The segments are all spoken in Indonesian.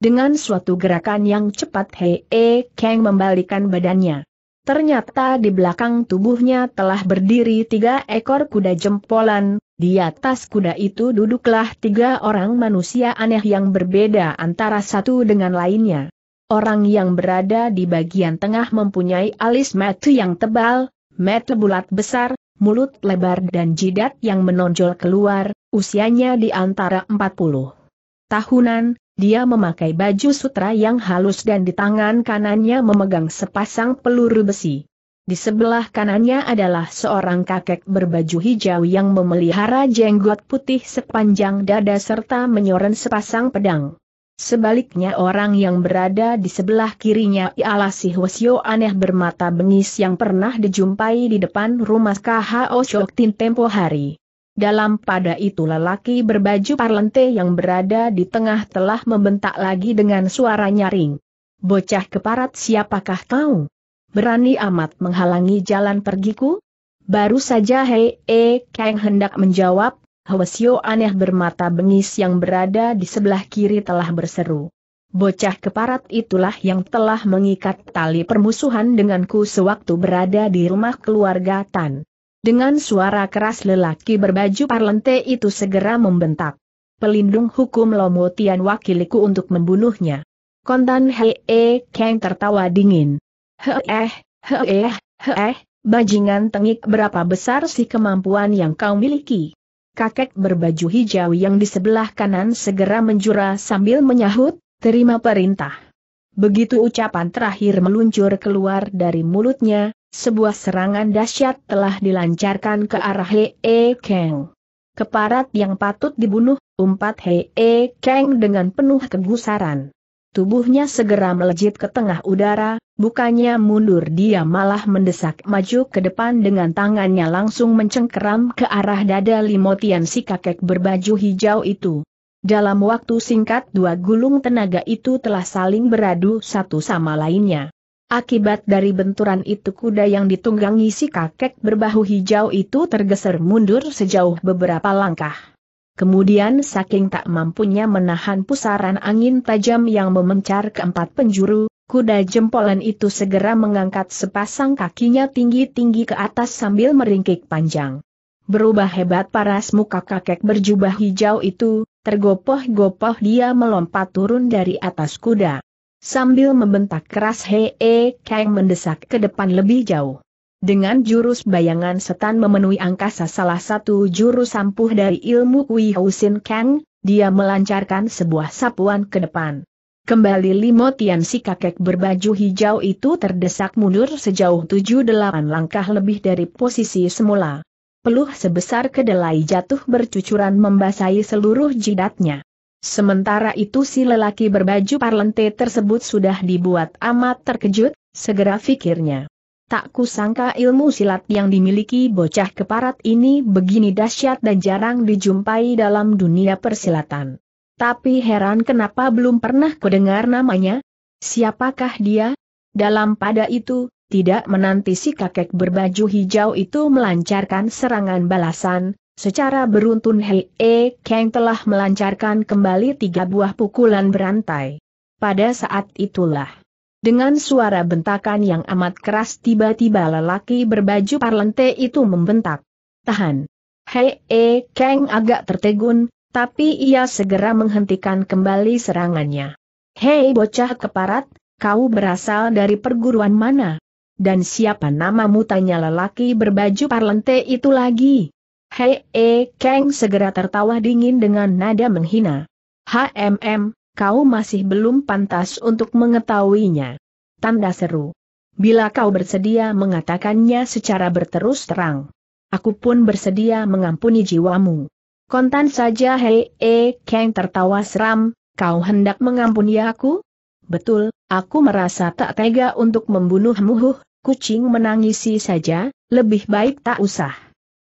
Dengan suatu gerakan yang cepat Hei e Kang membalikan badannya. Ternyata di belakang tubuhnya telah berdiri tiga ekor kuda jempolan, di atas kuda itu duduklah tiga orang manusia aneh yang berbeda antara satu dengan lainnya. Orang yang berada di bagian tengah mempunyai alis mata yang tebal, mata bulat besar, mulut lebar dan jidat yang menonjol keluar, usianya di antara 40 tahunan, dia memakai baju sutra yang halus dan di tangan kanannya memegang sepasang peluru besi. Di sebelah kanannya adalah seorang kakek berbaju hijau yang memelihara jenggot putih sepanjang dada serta menyoren sepasang pedang. Sebaliknya orang yang berada di sebelah kirinya ialah si Hwasyo aneh bermata bengis yang pernah dijumpai di depan rumah KHO Shoktin tempo hari. Dalam pada itu lelaki berbaju parlente yang berada di tengah telah membentak lagi dengan suara nyaring. Bocah keparat siapakah kau? Berani amat menghalangi jalan pergiku? Baru saja Hei E keng hendak menjawab, Hwasyo aneh bermata bengis yang berada di sebelah kiri telah berseru. Bocah keparat itulah yang telah mengikat tali permusuhan denganku sewaktu berada di rumah keluarga Tan. Dengan suara keras lelaki berbaju parlente itu segera membentak. Pelindung hukum Lomo Tian wakiliku untuk membunuhnya. Kontan Hee Kang tertawa dingin. Heeh, heeh, heeh, bajingan tengik berapa besar sih kemampuan yang kau miliki? Kakek berbaju hijau yang di sebelah kanan segera menjura sambil menyahut, terima perintah. Begitu ucapan terakhir meluncur keluar dari mulutnya, sebuah serangan dahsyat telah dilancarkan ke arah Hee Kang. Keparat yang patut dibunuh, umpat Hee Kang dengan penuh kegusaran. Tubuhnya segera melejit ke tengah udara, bukannya mundur dia malah mendesak maju ke depan dengan tangannya langsung mencengkeram ke arah dada Limotian si kakek berbaju hijau itu. Dalam waktu singkat dua gulung tenaga itu telah saling beradu satu sama lainnya. Akibat dari benturan itu kuda yang ditunggangi si kakek berbahu hijau itu tergeser mundur sejauh beberapa langkah. Kemudian saking tak mampunya menahan pusaran angin tajam yang memencar keempat penjuru, kuda jempolan itu segera mengangkat sepasang kakinya tinggi-tinggi ke atas sambil meringkik panjang. Berubah hebat paras muka kakek berjubah hijau itu, tergopoh-gopoh dia melompat turun dari atas kuda. Sambil membentak keras hee -e Kang mendesak ke depan lebih jauh. Dengan jurus bayangan setan memenuhi angkasa salah satu jurus ampuh dari ilmu Kui Housin Kang, dia melancarkan sebuah sapuan ke depan. Kembali Limo Tian si kakek berbaju hijau itu terdesak mundur sejauh tujuh delapan langkah lebih dari posisi semula. Peluh sebesar kedelai jatuh bercucuran membasahi seluruh jidatnya. Sementara itu si lelaki berbaju parlente tersebut sudah dibuat amat terkejut, segera fikirnya. Tak kusangka ilmu silat yang dimiliki bocah keparat ini begini dahsyat dan jarang dijumpai dalam dunia persilatan. Tapi heran kenapa belum pernah kudengar namanya? Siapakah dia? Dalam pada itu, tidak menanti si kakek berbaju hijau itu melancarkan serangan balasan, Secara beruntun Hei E Kang telah melancarkan kembali tiga buah pukulan berantai. Pada saat itulah, dengan suara bentakan yang amat keras tiba-tiba lelaki berbaju parlente itu membentak. Tahan. Hei E Kang agak tertegun, tapi ia segera menghentikan kembali serangannya. Hei bocah keparat, kau berasal dari perguruan mana? Dan siapa namamu tanya lelaki berbaju parlente itu lagi? Hei E Kang segera tertawa dingin dengan nada menghina. HMM, kau masih belum pantas untuk mengetahuinya. Tanda seru. Bila kau bersedia mengatakannya secara berterus terang. Aku pun bersedia mengampuni jiwamu. Kontan saja Hei E Kang tertawa seram, kau hendak mengampuni aku? Betul, aku merasa tak tega untuk membunuhmu. Huh, kucing menangisi saja, lebih baik tak usah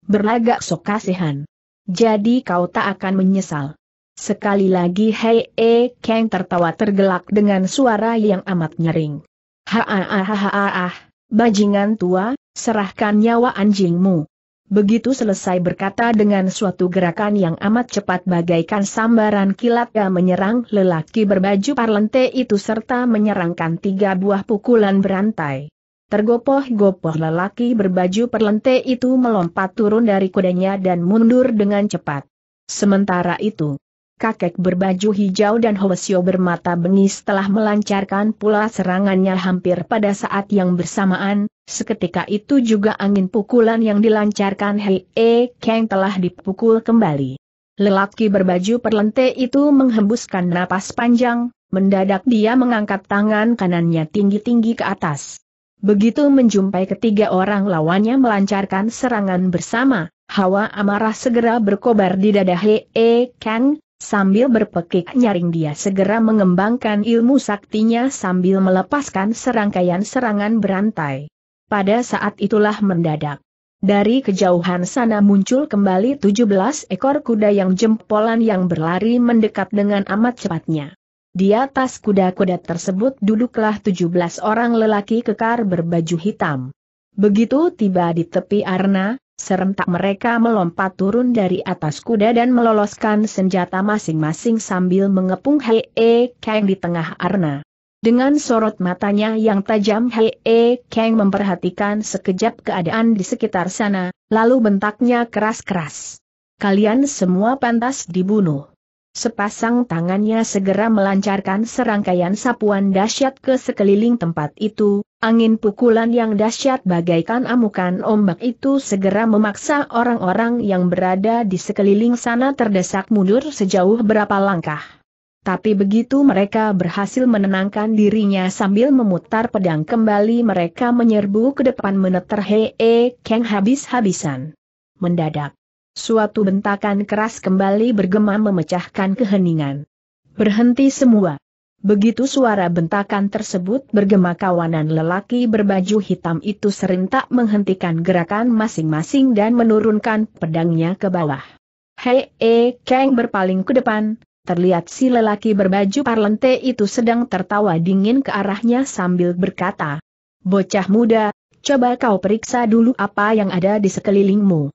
berlagak sok kasihan. Jadi kau tak akan menyesal. Sekali lagi Hei E Kang tertawa tergelak dengan suara yang amat nyering. Ha ah, ah, ah, bajingan tua, serahkan nyawa anjingmu. Begitu selesai berkata dengan suatu gerakan yang amat cepat bagaikan sambaran kilat yang menyerang lelaki berbaju parlente itu serta menyerangkan tiga buah pukulan berantai. Tergopoh-gopoh lelaki berbaju perlente itu melompat turun dari kudanya dan mundur dengan cepat. Sementara itu, kakek berbaju hijau dan Hoesio bermata bengis telah melancarkan pula serangannya hampir pada saat yang bersamaan, seketika itu juga angin pukulan yang dilancarkan Hei E Kang telah dipukul kembali. Lelaki berbaju perlente itu menghembuskan napas panjang, mendadak dia mengangkat tangan kanannya tinggi-tinggi ke atas. Begitu menjumpai ketiga orang lawannya melancarkan serangan bersama, hawa amarah segera berkobar di dada Hee Kang, sambil berpekik nyaring dia segera mengembangkan ilmu saktinya sambil melepaskan serangkaian serangan berantai. Pada saat itulah mendadak. Dari kejauhan sana muncul kembali 17 ekor kuda yang jempolan yang berlari mendekat dengan amat cepatnya. Di atas kuda-kuda tersebut duduklah 17 orang lelaki kekar berbaju hitam. Begitu tiba di tepi arna, serentak mereka melompat turun dari atas kuda dan meloloskan senjata masing-masing sambil mengepung Hei E Kang di tengah arna. Dengan sorot matanya yang tajam Hei E Kang memperhatikan sekejap keadaan di sekitar sana, lalu bentaknya keras-keras. Kalian semua pantas dibunuh. Sepasang tangannya segera melancarkan serangkaian sapuan dahsyat ke sekeliling tempat itu, angin pukulan yang dahsyat bagaikan amukan ombak itu segera memaksa orang-orang yang berada di sekeliling sana terdesak mundur sejauh berapa langkah. Tapi begitu mereka berhasil menenangkan dirinya sambil memutar pedang kembali mereka menyerbu ke depan meneter Hee Keng habis-habisan. Mendadak, Suatu bentakan keras kembali bergema memecahkan keheningan. Berhenti semua. Begitu suara bentakan tersebut bergema kawanan lelaki berbaju hitam itu serentak menghentikan gerakan masing-masing dan menurunkan pedangnya ke bawah. Hei, e, Kang berpaling ke depan, terlihat si lelaki berbaju parlente itu sedang tertawa dingin ke arahnya sambil berkata, Bocah muda, coba kau periksa dulu apa yang ada di sekelilingmu.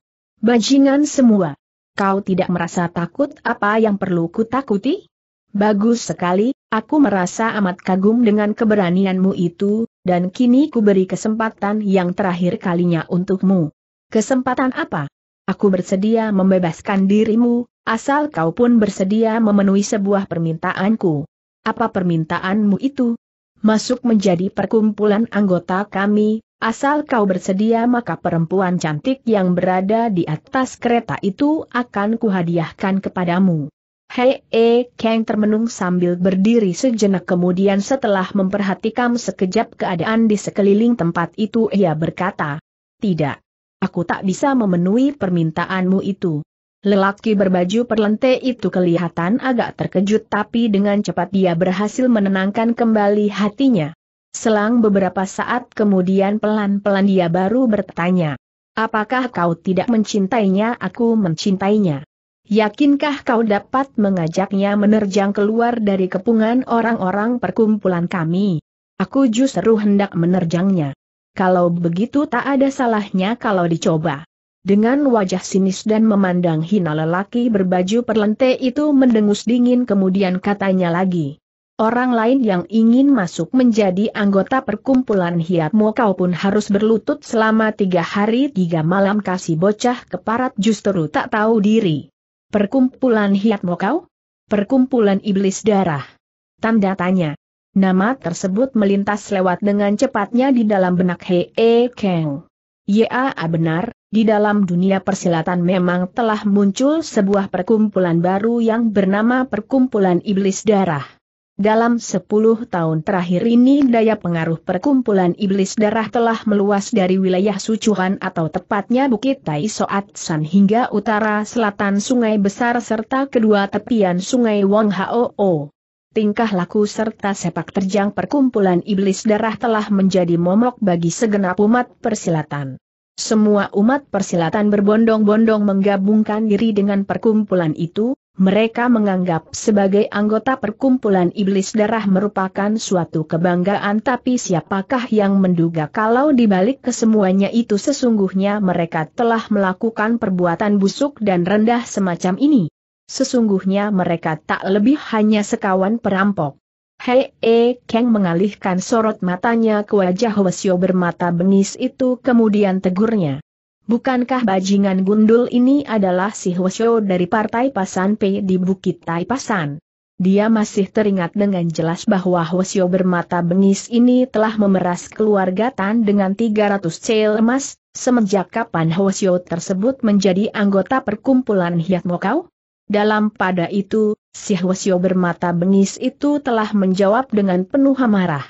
Bajingan semua. Kau tidak merasa takut apa yang perlu kutakuti? Bagus sekali, aku merasa amat kagum dengan keberanianmu itu, dan kini ku beri kesempatan yang terakhir kalinya untukmu. Kesempatan apa? Aku bersedia membebaskan dirimu, asal kau pun bersedia memenuhi sebuah permintaanku. Apa permintaanmu itu? Masuk menjadi perkumpulan anggota kami, Asal kau bersedia maka perempuan cantik yang berada di atas kereta itu akan kuhadiahkan kepadamu. Hei E Kang termenung sambil berdiri sejenak kemudian setelah memperhatikan sekejap keadaan di sekeliling tempat itu ia berkata, Tidak, aku tak bisa memenuhi permintaanmu itu. Lelaki berbaju perlente itu kelihatan agak terkejut tapi dengan cepat dia berhasil menenangkan kembali hatinya. Selang beberapa saat kemudian pelan-pelan dia baru bertanya. Apakah kau tidak mencintainya? Aku mencintainya. Yakinkah kau dapat mengajaknya menerjang keluar dari kepungan orang-orang perkumpulan kami? Aku justru hendak menerjangnya. Kalau begitu tak ada salahnya kalau dicoba. Dengan wajah sinis dan memandang hina lelaki berbaju perlente itu mendengus dingin kemudian katanya lagi. Orang lain yang ingin masuk menjadi anggota perkumpulan hiatmu kau pun harus berlutut selama tiga hari tiga malam kasih bocah keparat justru tak tahu diri. Perkumpulan hiatmu kau? Perkumpulan iblis darah. Tanda tanya. Nama tersebut melintas lewat dengan cepatnya di dalam benak E Kang. Ya benar, di dalam dunia persilatan memang telah muncul sebuah perkumpulan baru yang bernama Perkumpulan Iblis Darah. Dalam 10 tahun terakhir ini daya pengaruh perkumpulan iblis darah telah meluas dari wilayah Sucuhan atau tepatnya Bukit Tai Soat San hingga utara selatan Sungai Besar serta kedua tepian Sungai Wong Tingkah laku serta sepak terjang perkumpulan iblis darah telah menjadi momok bagi segenap umat persilatan. Semua umat persilatan berbondong-bondong menggabungkan diri dengan perkumpulan itu, mereka menganggap sebagai anggota perkumpulan iblis darah merupakan suatu kebanggaan tapi siapakah yang menduga kalau dibalik kesemuanya itu sesungguhnya mereka telah melakukan perbuatan busuk dan rendah semacam ini. Sesungguhnya mereka tak lebih hanya sekawan perampok. Hei E Kang mengalihkan sorot matanya ke wajah Wesio bermata bengis itu kemudian tegurnya. Bukankah bajingan gundul ini adalah si Hwasyo dari partai Pasan P di Bukit Tai Pasan? Dia masih teringat dengan jelas bahwa Hwasyo bermata bengis ini telah memeras keluarga Tan dengan 300 cel emas, semenjak kapan Hwasyo tersebut menjadi anggota perkumpulan Hiat Mokau? Dalam pada itu, si Hwasyo bermata bengis itu telah menjawab dengan penuh amarah.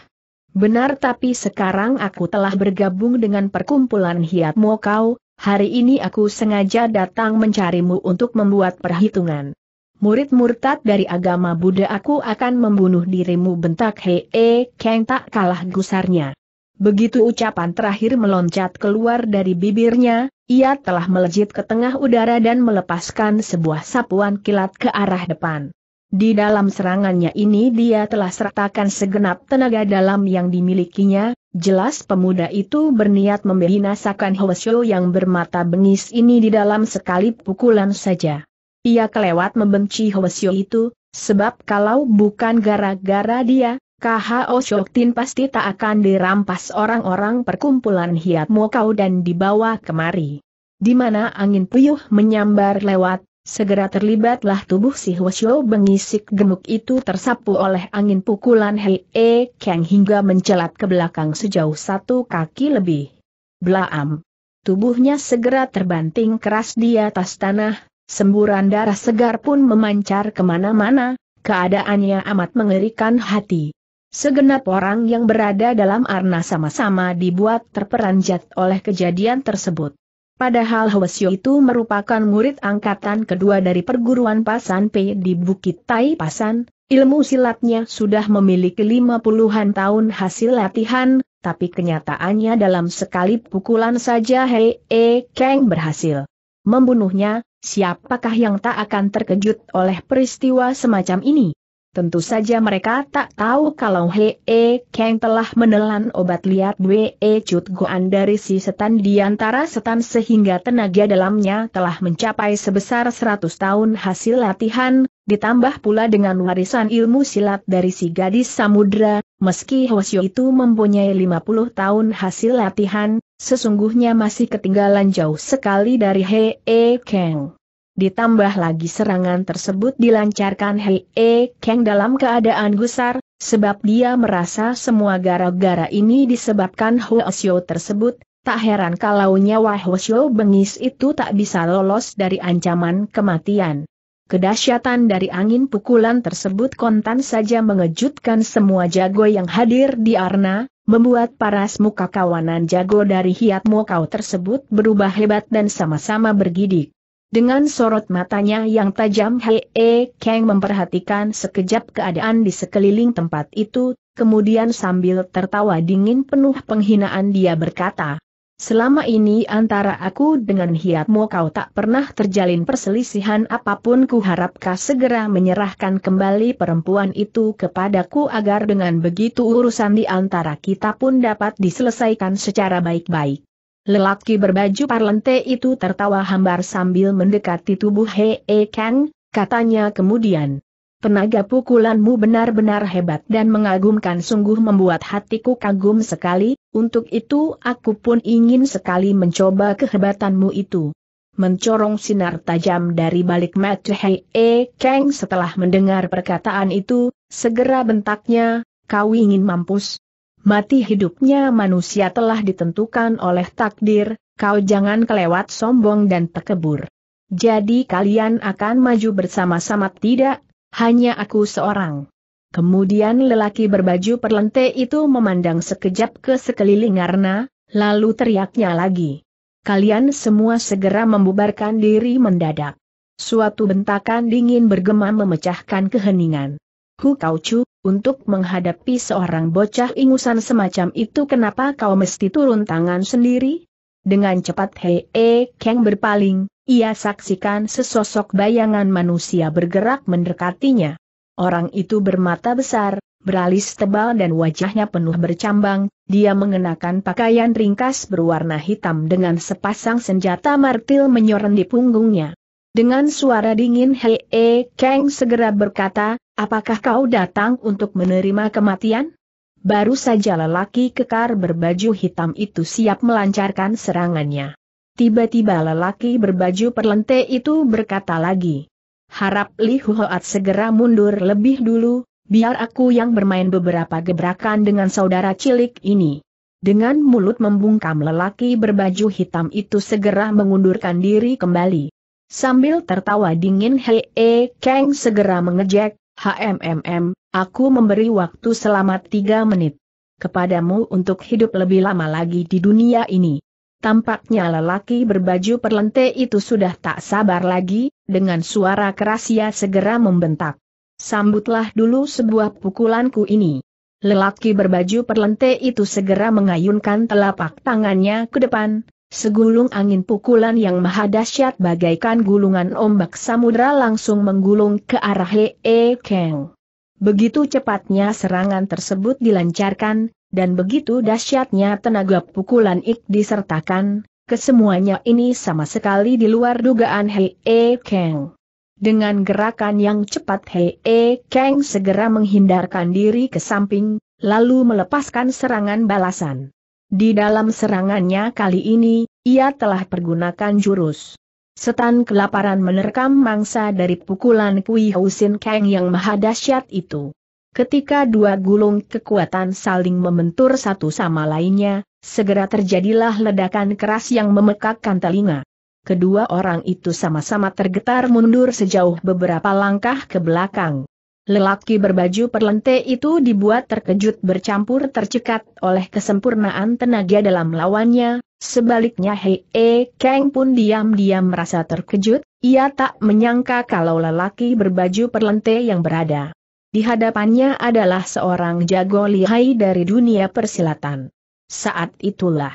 Benar tapi sekarang aku telah bergabung dengan perkumpulan Hiat Mokau, Hari ini aku sengaja datang mencarimu untuk membuat perhitungan. Murid murtad dari agama Buddha aku akan membunuh dirimu bentak Hee keng tak kalah gusarnya. Begitu ucapan terakhir meloncat keluar dari bibirnya, ia telah melejit ke tengah udara dan melepaskan sebuah sapuan kilat ke arah depan. Di dalam serangannya ini dia telah sertakan segenap tenaga dalam yang dimilikinya, Jelas pemuda itu berniat membinasakan Hwasyo yang bermata bengis ini di dalam sekali pukulan saja. Ia kelewat membenci Hwasyo itu, sebab kalau bukan gara-gara dia, KHO Shoktin pasti tak akan dirampas orang-orang perkumpulan Hiat Mokau dan dibawa kemari. Di mana angin puyuh menyambar lewat, Segera terlibatlah tubuh si Hwasyo bengisik gemuk itu tersapu oleh angin pukulan Hei E Kang hingga mencelat ke belakang sejauh satu kaki lebih. Blaam. Tubuhnya segera terbanting keras di atas tanah, semburan darah segar pun memancar kemana-mana, keadaannya amat mengerikan hati. Segenap orang yang berada dalam arna sama-sama dibuat terperanjat oleh kejadian tersebut. Padahal Hwasyo itu merupakan murid angkatan kedua dari perguruan Pasan P di Bukit Tai Pasan, ilmu silatnya sudah memiliki lima puluhan tahun hasil latihan, tapi kenyataannya dalam sekali pukulan saja Hei E Kang berhasil membunuhnya, siapakah yang tak akan terkejut oleh peristiwa semacam ini? Tentu saja mereka tak tahu kalau Hee E Kang telah menelan obat liat Wee e Chut Goan dari si setan di antara setan sehingga tenaga dalamnya telah mencapai sebesar 100 tahun hasil latihan, ditambah pula dengan warisan ilmu silat dari si gadis samudra, meski Hwasyo itu mempunyai 50 tahun hasil latihan, sesungguhnya masih ketinggalan jauh sekali dari Hee E Kang. Ditambah lagi serangan tersebut dilancarkan Hei E Kang dalam keadaan gusar, sebab dia merasa semua gara-gara ini disebabkan Xiu tersebut, tak heran kalau nyawa Xiu bengis itu tak bisa lolos dari ancaman kematian. Kedahsyatan dari angin pukulan tersebut kontan saja mengejutkan semua jago yang hadir di Arna, membuat paras muka kawanan jago dari Hiat Mokau tersebut berubah hebat dan sama-sama bergidik. Dengan sorot matanya yang tajam Hei e Kang memperhatikan sekejap keadaan di sekeliling tempat itu, kemudian sambil tertawa dingin penuh penghinaan dia berkata, Selama ini antara aku dengan hiatmu kau tak pernah terjalin perselisihan apapun ku harapkah segera menyerahkan kembali perempuan itu kepadaku agar dengan begitu urusan di antara kita pun dapat diselesaikan secara baik-baik. Lelaki berbaju parlente itu tertawa hambar sambil mendekati tubuh Hei E Kang, katanya kemudian. Tenaga pukulanmu benar-benar hebat dan mengagumkan sungguh membuat hatiku kagum sekali, untuk itu aku pun ingin sekali mencoba kehebatanmu itu. Mencorong sinar tajam dari balik mata Hei E Kang setelah mendengar perkataan itu, segera bentaknya, kau ingin mampus, mati hidupnya manusia telah ditentukan oleh takdir, kau jangan kelewat sombong dan tekebur. Jadi kalian akan maju bersama-sama tidak, hanya aku seorang. Kemudian lelaki berbaju perlente itu memandang sekejap ke sekeliling Arna, lalu teriaknya lagi. Kalian semua segera membubarkan diri mendadak. Suatu bentakan dingin bergema memecahkan keheningan. Hu Kau Chu, untuk menghadapi seorang bocah ingusan semacam itu kenapa kau mesti turun tangan sendiri? Dengan cepat Hei E Kang berpaling, ia saksikan sesosok bayangan manusia bergerak mendekatinya. Orang itu bermata besar, beralis tebal dan wajahnya penuh bercambang, dia mengenakan pakaian ringkas berwarna hitam dengan sepasang senjata martil menyoren di punggungnya. Dengan suara dingin Hei E Kang segera berkata, Apakah kau datang untuk menerima kematian? Baru saja lelaki kekar berbaju hitam itu siap melancarkan serangannya. Tiba-tiba lelaki berbaju perlente itu berkata lagi. Harap Li Huhoat segera mundur lebih dulu, biar aku yang bermain beberapa gebrakan dengan saudara cilik ini. Dengan mulut membungkam lelaki berbaju hitam itu segera mengundurkan diri kembali. Sambil tertawa dingin Hei -e Kang segera mengejek, HMMM, aku memberi waktu selama tiga menit. Kepadamu untuk hidup lebih lama lagi di dunia ini. Tampaknya lelaki berbaju perlente itu sudah tak sabar lagi, dengan suara keras ia segera membentak. Sambutlah dulu sebuah pukulanku ini. Lelaki berbaju perlente itu segera mengayunkan telapak tangannya ke depan, Segulung angin pukulan yang maha dahsyat bagaikan gulungan ombak samudra langsung menggulung ke arah Hei e Kang. Begitu cepatnya serangan tersebut dilancarkan, dan begitu dahsyatnya tenaga pukulan Ik disertakan, kesemuanya ini sama sekali di luar dugaan Hei e Kang. Dengan gerakan yang cepat Hei e Kang segera menghindarkan diri ke samping, lalu melepaskan serangan balasan. Di dalam serangannya kali ini, ia telah pergunakan jurus. Setan kelaparan menerkam mangsa dari pukulan Kui Hausin Kang yang maha dahsyat itu. Ketika dua gulung kekuatan saling membentur satu sama lainnya, segera terjadilah ledakan keras yang memekakkan telinga. Kedua orang itu sama-sama tergetar mundur sejauh beberapa langkah ke belakang. Lelaki berbaju perlente itu dibuat terkejut bercampur tercekat oleh kesempurnaan tenaga dalam lawannya, sebaliknya Hei E Kang pun diam-diam merasa terkejut, ia tak menyangka kalau lelaki berbaju perlente yang berada di hadapannya adalah seorang jago lihai dari dunia persilatan. Saat itulah,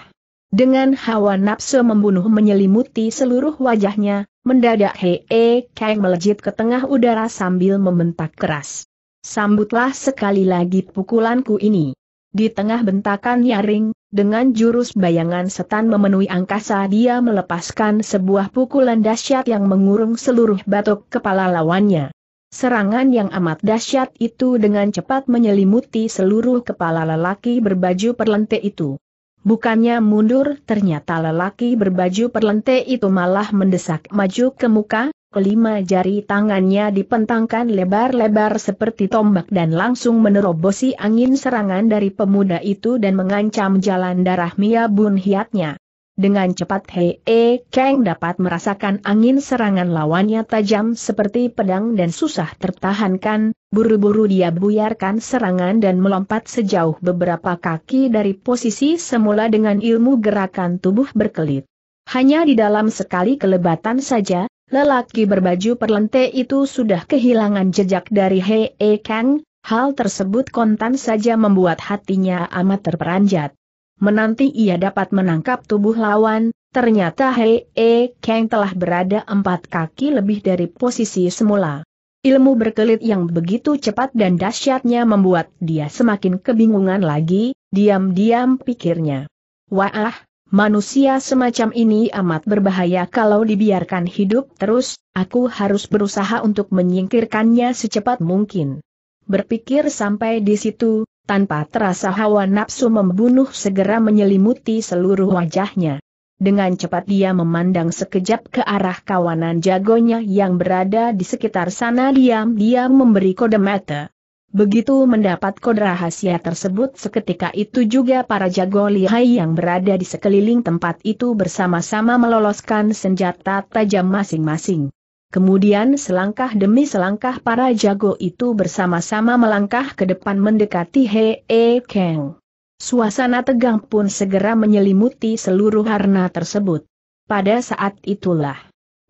dengan hawa nafsu membunuh menyelimuti seluruh wajahnya, Mendadak Hee eh, Kang melejit ke tengah udara sambil membentak keras. Sambutlah sekali lagi pukulanku ini. Di tengah bentakan nyaring, dengan jurus bayangan setan memenuhi angkasa dia melepaskan sebuah pukulan dahsyat yang mengurung seluruh batok kepala lawannya. Serangan yang amat dahsyat itu dengan cepat menyelimuti seluruh kepala lelaki berbaju perlente itu. Bukannya mundur, ternyata lelaki berbaju perlente itu malah mendesak maju ke muka, kelima jari tangannya dipentangkan lebar-lebar seperti tombak dan langsung menerobosi angin serangan dari pemuda itu dan mengancam jalan darah Mia Bun Hiatnya. Dengan cepat Hei E Kang dapat merasakan angin serangan lawannya tajam seperti pedang dan susah tertahankan, buru-buru dia buyarkan serangan dan melompat sejauh beberapa kaki dari posisi semula dengan ilmu gerakan tubuh berkelit. Hanya di dalam sekali kelebatan saja, lelaki berbaju perlente itu sudah kehilangan jejak dari Hei E Kang, hal tersebut kontan saja membuat hatinya amat terperanjat menanti ia dapat menangkap tubuh lawan, ternyata Hei E Kang telah berada empat kaki lebih dari posisi semula. Ilmu berkelit yang begitu cepat dan dahsyatnya membuat dia semakin kebingungan lagi, diam-diam pikirnya. Wah, manusia semacam ini amat berbahaya kalau dibiarkan hidup terus, aku harus berusaha untuk menyingkirkannya secepat mungkin. Berpikir sampai di situ, tanpa terasa hawa nafsu membunuh segera menyelimuti seluruh wajahnya. Dengan cepat dia memandang sekejap ke arah kawanan jagonya yang berada di sekitar sana diam-diam memberi kode mata. Begitu mendapat kode rahasia tersebut seketika itu juga para jago lihai yang berada di sekeliling tempat itu bersama-sama meloloskan senjata tajam masing-masing. Kemudian selangkah demi selangkah para jago itu bersama-sama melangkah ke depan mendekati He E Kang. Suasana tegang pun segera menyelimuti seluruh harna tersebut. Pada saat itulah,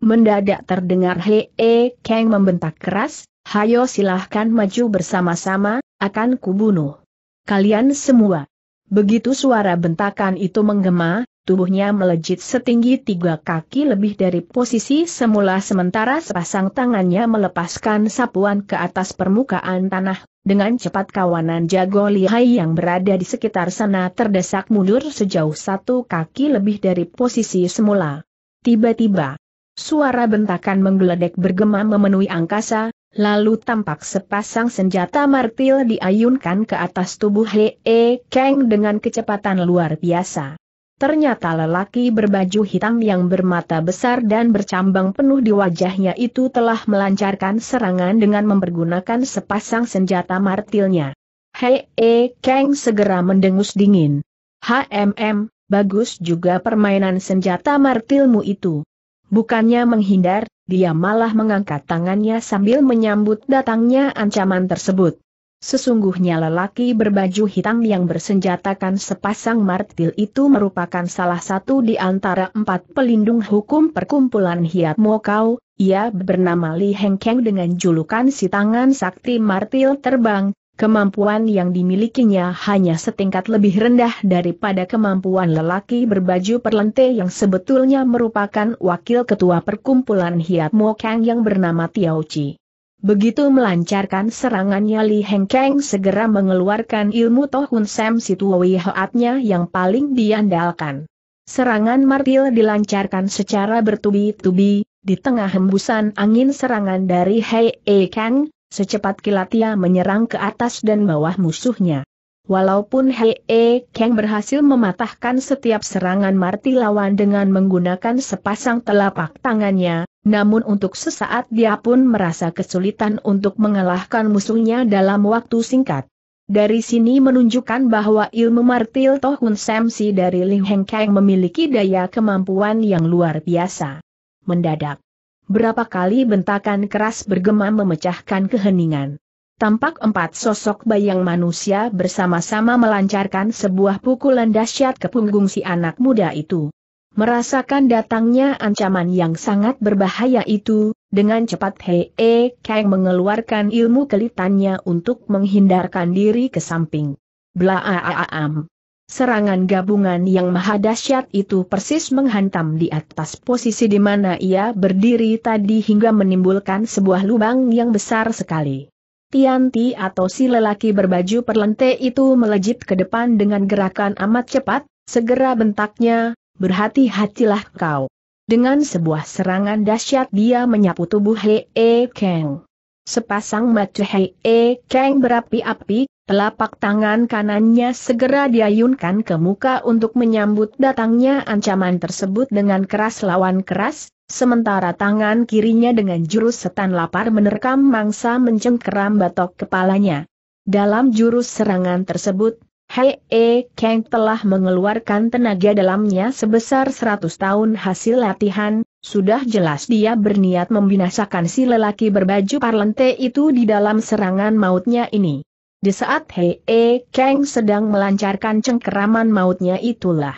mendadak terdengar He E Kang membentak keras, Hayo silahkan maju bersama-sama, akan kubunuh. Kalian semua. Begitu suara bentakan itu menggema, tubuhnya melejit setinggi tiga kaki lebih dari posisi semula sementara sepasang tangannya melepaskan sapuan ke atas permukaan tanah. Dengan cepat kawanan jago lihai yang berada di sekitar sana terdesak mundur sejauh satu kaki lebih dari posisi semula. Tiba-tiba, suara bentakan menggeledek bergema memenuhi angkasa, Lalu tampak sepasang senjata martil diayunkan ke atas tubuh Hee Kang dengan kecepatan luar biasa. Ternyata lelaki berbaju hitam yang bermata besar dan bercambang penuh di wajahnya itu telah melancarkan serangan dengan mempergunakan sepasang senjata martilnya. Hei, e, Kang segera mendengus dingin. HMM, bagus juga permainan senjata martilmu itu. Bukannya menghindar, dia malah mengangkat tangannya sambil menyambut datangnya ancaman tersebut. Sesungguhnya lelaki berbaju hitam yang bersenjatakan sepasang martil itu merupakan salah satu di antara empat pelindung hukum perkumpulan Hiat Mokau, ia bernama Li Hengkeng dengan julukan si tangan sakti martil terbang, kemampuan yang dimilikinya hanya setingkat lebih rendah daripada kemampuan lelaki berbaju perlente yang sebetulnya merupakan wakil ketua perkumpulan Hiat Mokang yang bernama Tiao Chi. Begitu melancarkan serangannya Li Heng Kang segera mengeluarkan ilmu Tohun Sam Situwi Hoatnya yang paling diandalkan. Serangan martil dilancarkan secara bertubi-tubi, di tengah hembusan angin serangan dari Hei E Kang, secepat kilat ia menyerang ke atas dan bawah musuhnya. Walaupun Hei E Kang berhasil mematahkan setiap serangan martil lawan dengan menggunakan sepasang telapak tangannya, namun untuk sesaat dia pun merasa kesulitan untuk mengalahkan musuhnya dalam waktu singkat. Dari sini menunjukkan bahwa ilmu martil Tohun Samsi dari Ling Heng Kang memiliki daya kemampuan yang luar biasa. Mendadak. Berapa kali bentakan keras bergema memecahkan keheningan. Tampak empat sosok bayang manusia bersama-sama melancarkan sebuah pukulan dahsyat ke punggung si anak muda itu. Merasakan datangnya ancaman yang sangat berbahaya itu, dengan cepat Hee Kang mengeluarkan ilmu kelitannya untuk menghindarkan diri ke samping. Blaaam. Serangan gabungan yang maha dahsyat itu persis menghantam di atas posisi di mana ia berdiri tadi hingga menimbulkan sebuah lubang yang besar sekali. Tianti atau si lelaki berbaju perlente itu melejit ke depan dengan gerakan amat cepat, segera bentaknya, berhati-hatilah kau. Dengan sebuah serangan dahsyat dia menyapu tubuh Hei e Kang. Sepasang mata Hei -he e Kang berapi-api, telapak tangan kanannya segera diayunkan ke muka untuk menyambut datangnya ancaman tersebut dengan keras lawan keras, sementara tangan kirinya dengan jurus setan lapar menerkam mangsa mencengkeram batok kepalanya. Dalam jurus serangan tersebut, Hei E Kang telah mengeluarkan tenaga dalamnya sebesar 100 tahun hasil latihan, sudah jelas dia berniat membinasakan si lelaki berbaju parlente itu di dalam serangan mautnya ini. Di saat Hei E Kang sedang melancarkan cengkeraman mautnya itulah.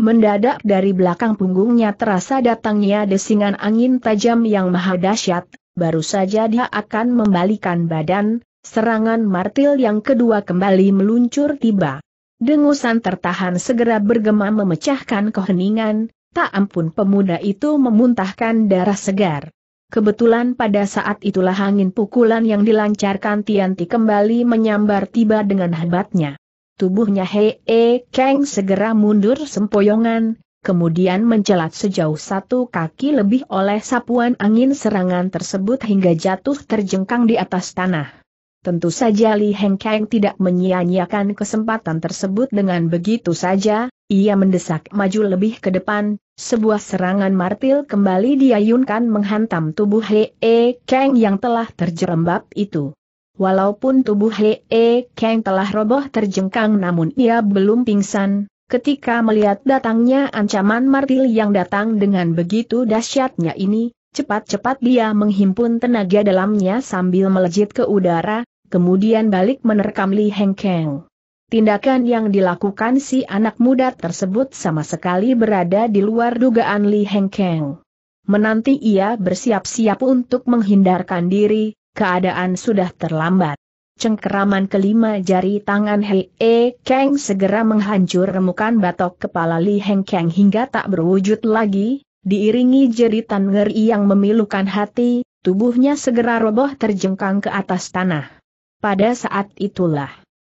Mendadak dari belakang punggungnya terasa datangnya desingan angin tajam yang maha dahsyat, baru saja dia akan membalikan badan, Serangan martil yang kedua kembali meluncur tiba. Dengusan tertahan segera bergema memecahkan keheningan, tak ampun pemuda itu memuntahkan darah segar. Kebetulan pada saat itulah angin pukulan yang dilancarkan Tianti kembali menyambar tiba dengan hebatnya. Tubuhnya Hee -e Kang segera mundur sempoyongan, kemudian mencelat sejauh satu kaki lebih oleh sapuan angin serangan tersebut hingga jatuh terjengkang di atas tanah. Tentu saja Li Heng Kang tidak menyia-nyiakan kesempatan tersebut dengan begitu saja, ia mendesak maju lebih ke depan, sebuah serangan martil kembali diayunkan menghantam tubuh He E Kang yang telah terjerembab itu. Walaupun tubuh He E Kang telah roboh terjengkang namun ia belum pingsan, ketika melihat datangnya ancaman martil yang datang dengan begitu dahsyatnya ini, Cepat-cepat dia menghimpun tenaga dalamnya sambil melejit ke udara, kemudian balik menerkam Li Heng Kang. Tindakan yang dilakukan si anak muda tersebut sama sekali berada di luar dugaan Li Hengkeng. Menanti ia bersiap-siap untuk menghindarkan diri, keadaan sudah terlambat. Cengkeraman kelima jari tangan Hei e Kang segera menghancur remukan batok kepala Li Hengkeng hingga tak berwujud lagi, diiringi jeritan ngeri yang memilukan hati, tubuhnya segera roboh terjengkang ke atas tanah. Pada saat itulah,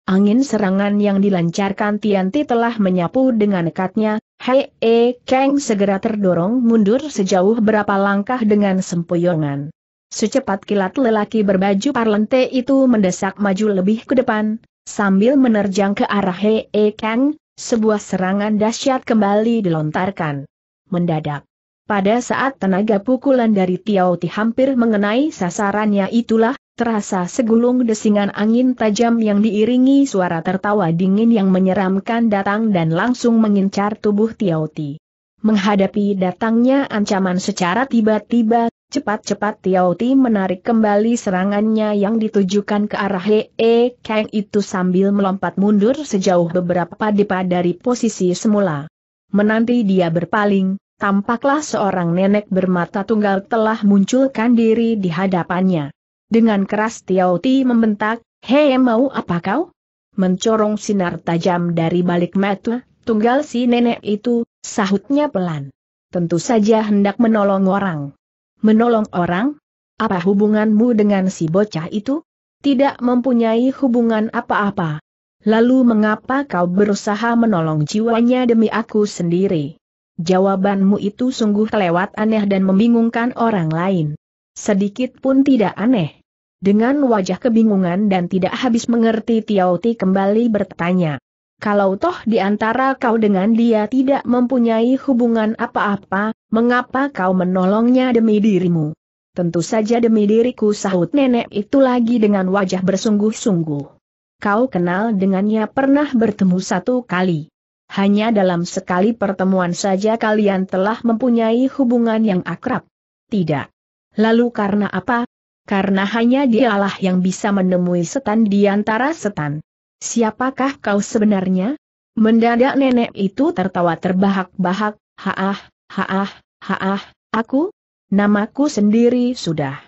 angin serangan yang dilancarkan Tianti telah menyapu dengan dekatnya, Hei E eh, Kang segera terdorong mundur sejauh berapa langkah dengan sempoyongan. Secepat kilat lelaki berbaju parlente itu mendesak maju lebih ke depan, sambil menerjang ke arah Hei E eh, Kang, sebuah serangan dahsyat kembali dilontarkan. Mendadak. Pada saat tenaga pukulan dari Tiao Ti hampir mengenai sasarannya itulah, Terasa segulung desingan angin tajam yang diiringi suara tertawa dingin yang menyeramkan datang dan langsung mengincar tubuh Tiauti. Menghadapi datangnya ancaman secara tiba-tiba, cepat-cepat Tiauti menarik kembali serangannya yang ditujukan ke arah Hee Kang itu sambil melompat mundur sejauh beberapa depa dari posisi semula. Menanti dia berpaling, tampaklah seorang nenek bermata tunggal telah munculkan diri di hadapannya. Dengan keras Tiao Ti membentak, Hei mau apa kau? Mencorong sinar tajam dari balik mata, tunggal si nenek itu, sahutnya pelan. Tentu saja hendak menolong orang. Menolong orang? Apa hubunganmu dengan si bocah itu? Tidak mempunyai hubungan apa-apa. Lalu mengapa kau berusaha menolong jiwanya demi aku sendiri? Jawabanmu itu sungguh kelewat aneh dan membingungkan orang lain. Sedikit pun tidak aneh. Dengan wajah kebingungan dan tidak habis mengerti Tiauti kembali bertanya. Kalau toh di antara kau dengan dia tidak mempunyai hubungan apa-apa, mengapa kau menolongnya demi dirimu? Tentu saja demi diriku sahut nenek itu lagi dengan wajah bersungguh-sungguh. Kau kenal dengannya pernah bertemu satu kali. Hanya dalam sekali pertemuan saja kalian telah mempunyai hubungan yang akrab. Tidak. Lalu karena apa, karena hanya dialah yang bisa menemui setan di antara setan. Siapakah kau sebenarnya? Mendadak nenek itu tertawa terbahak-bahak, haah, haah, haah, aku? Namaku sendiri sudah.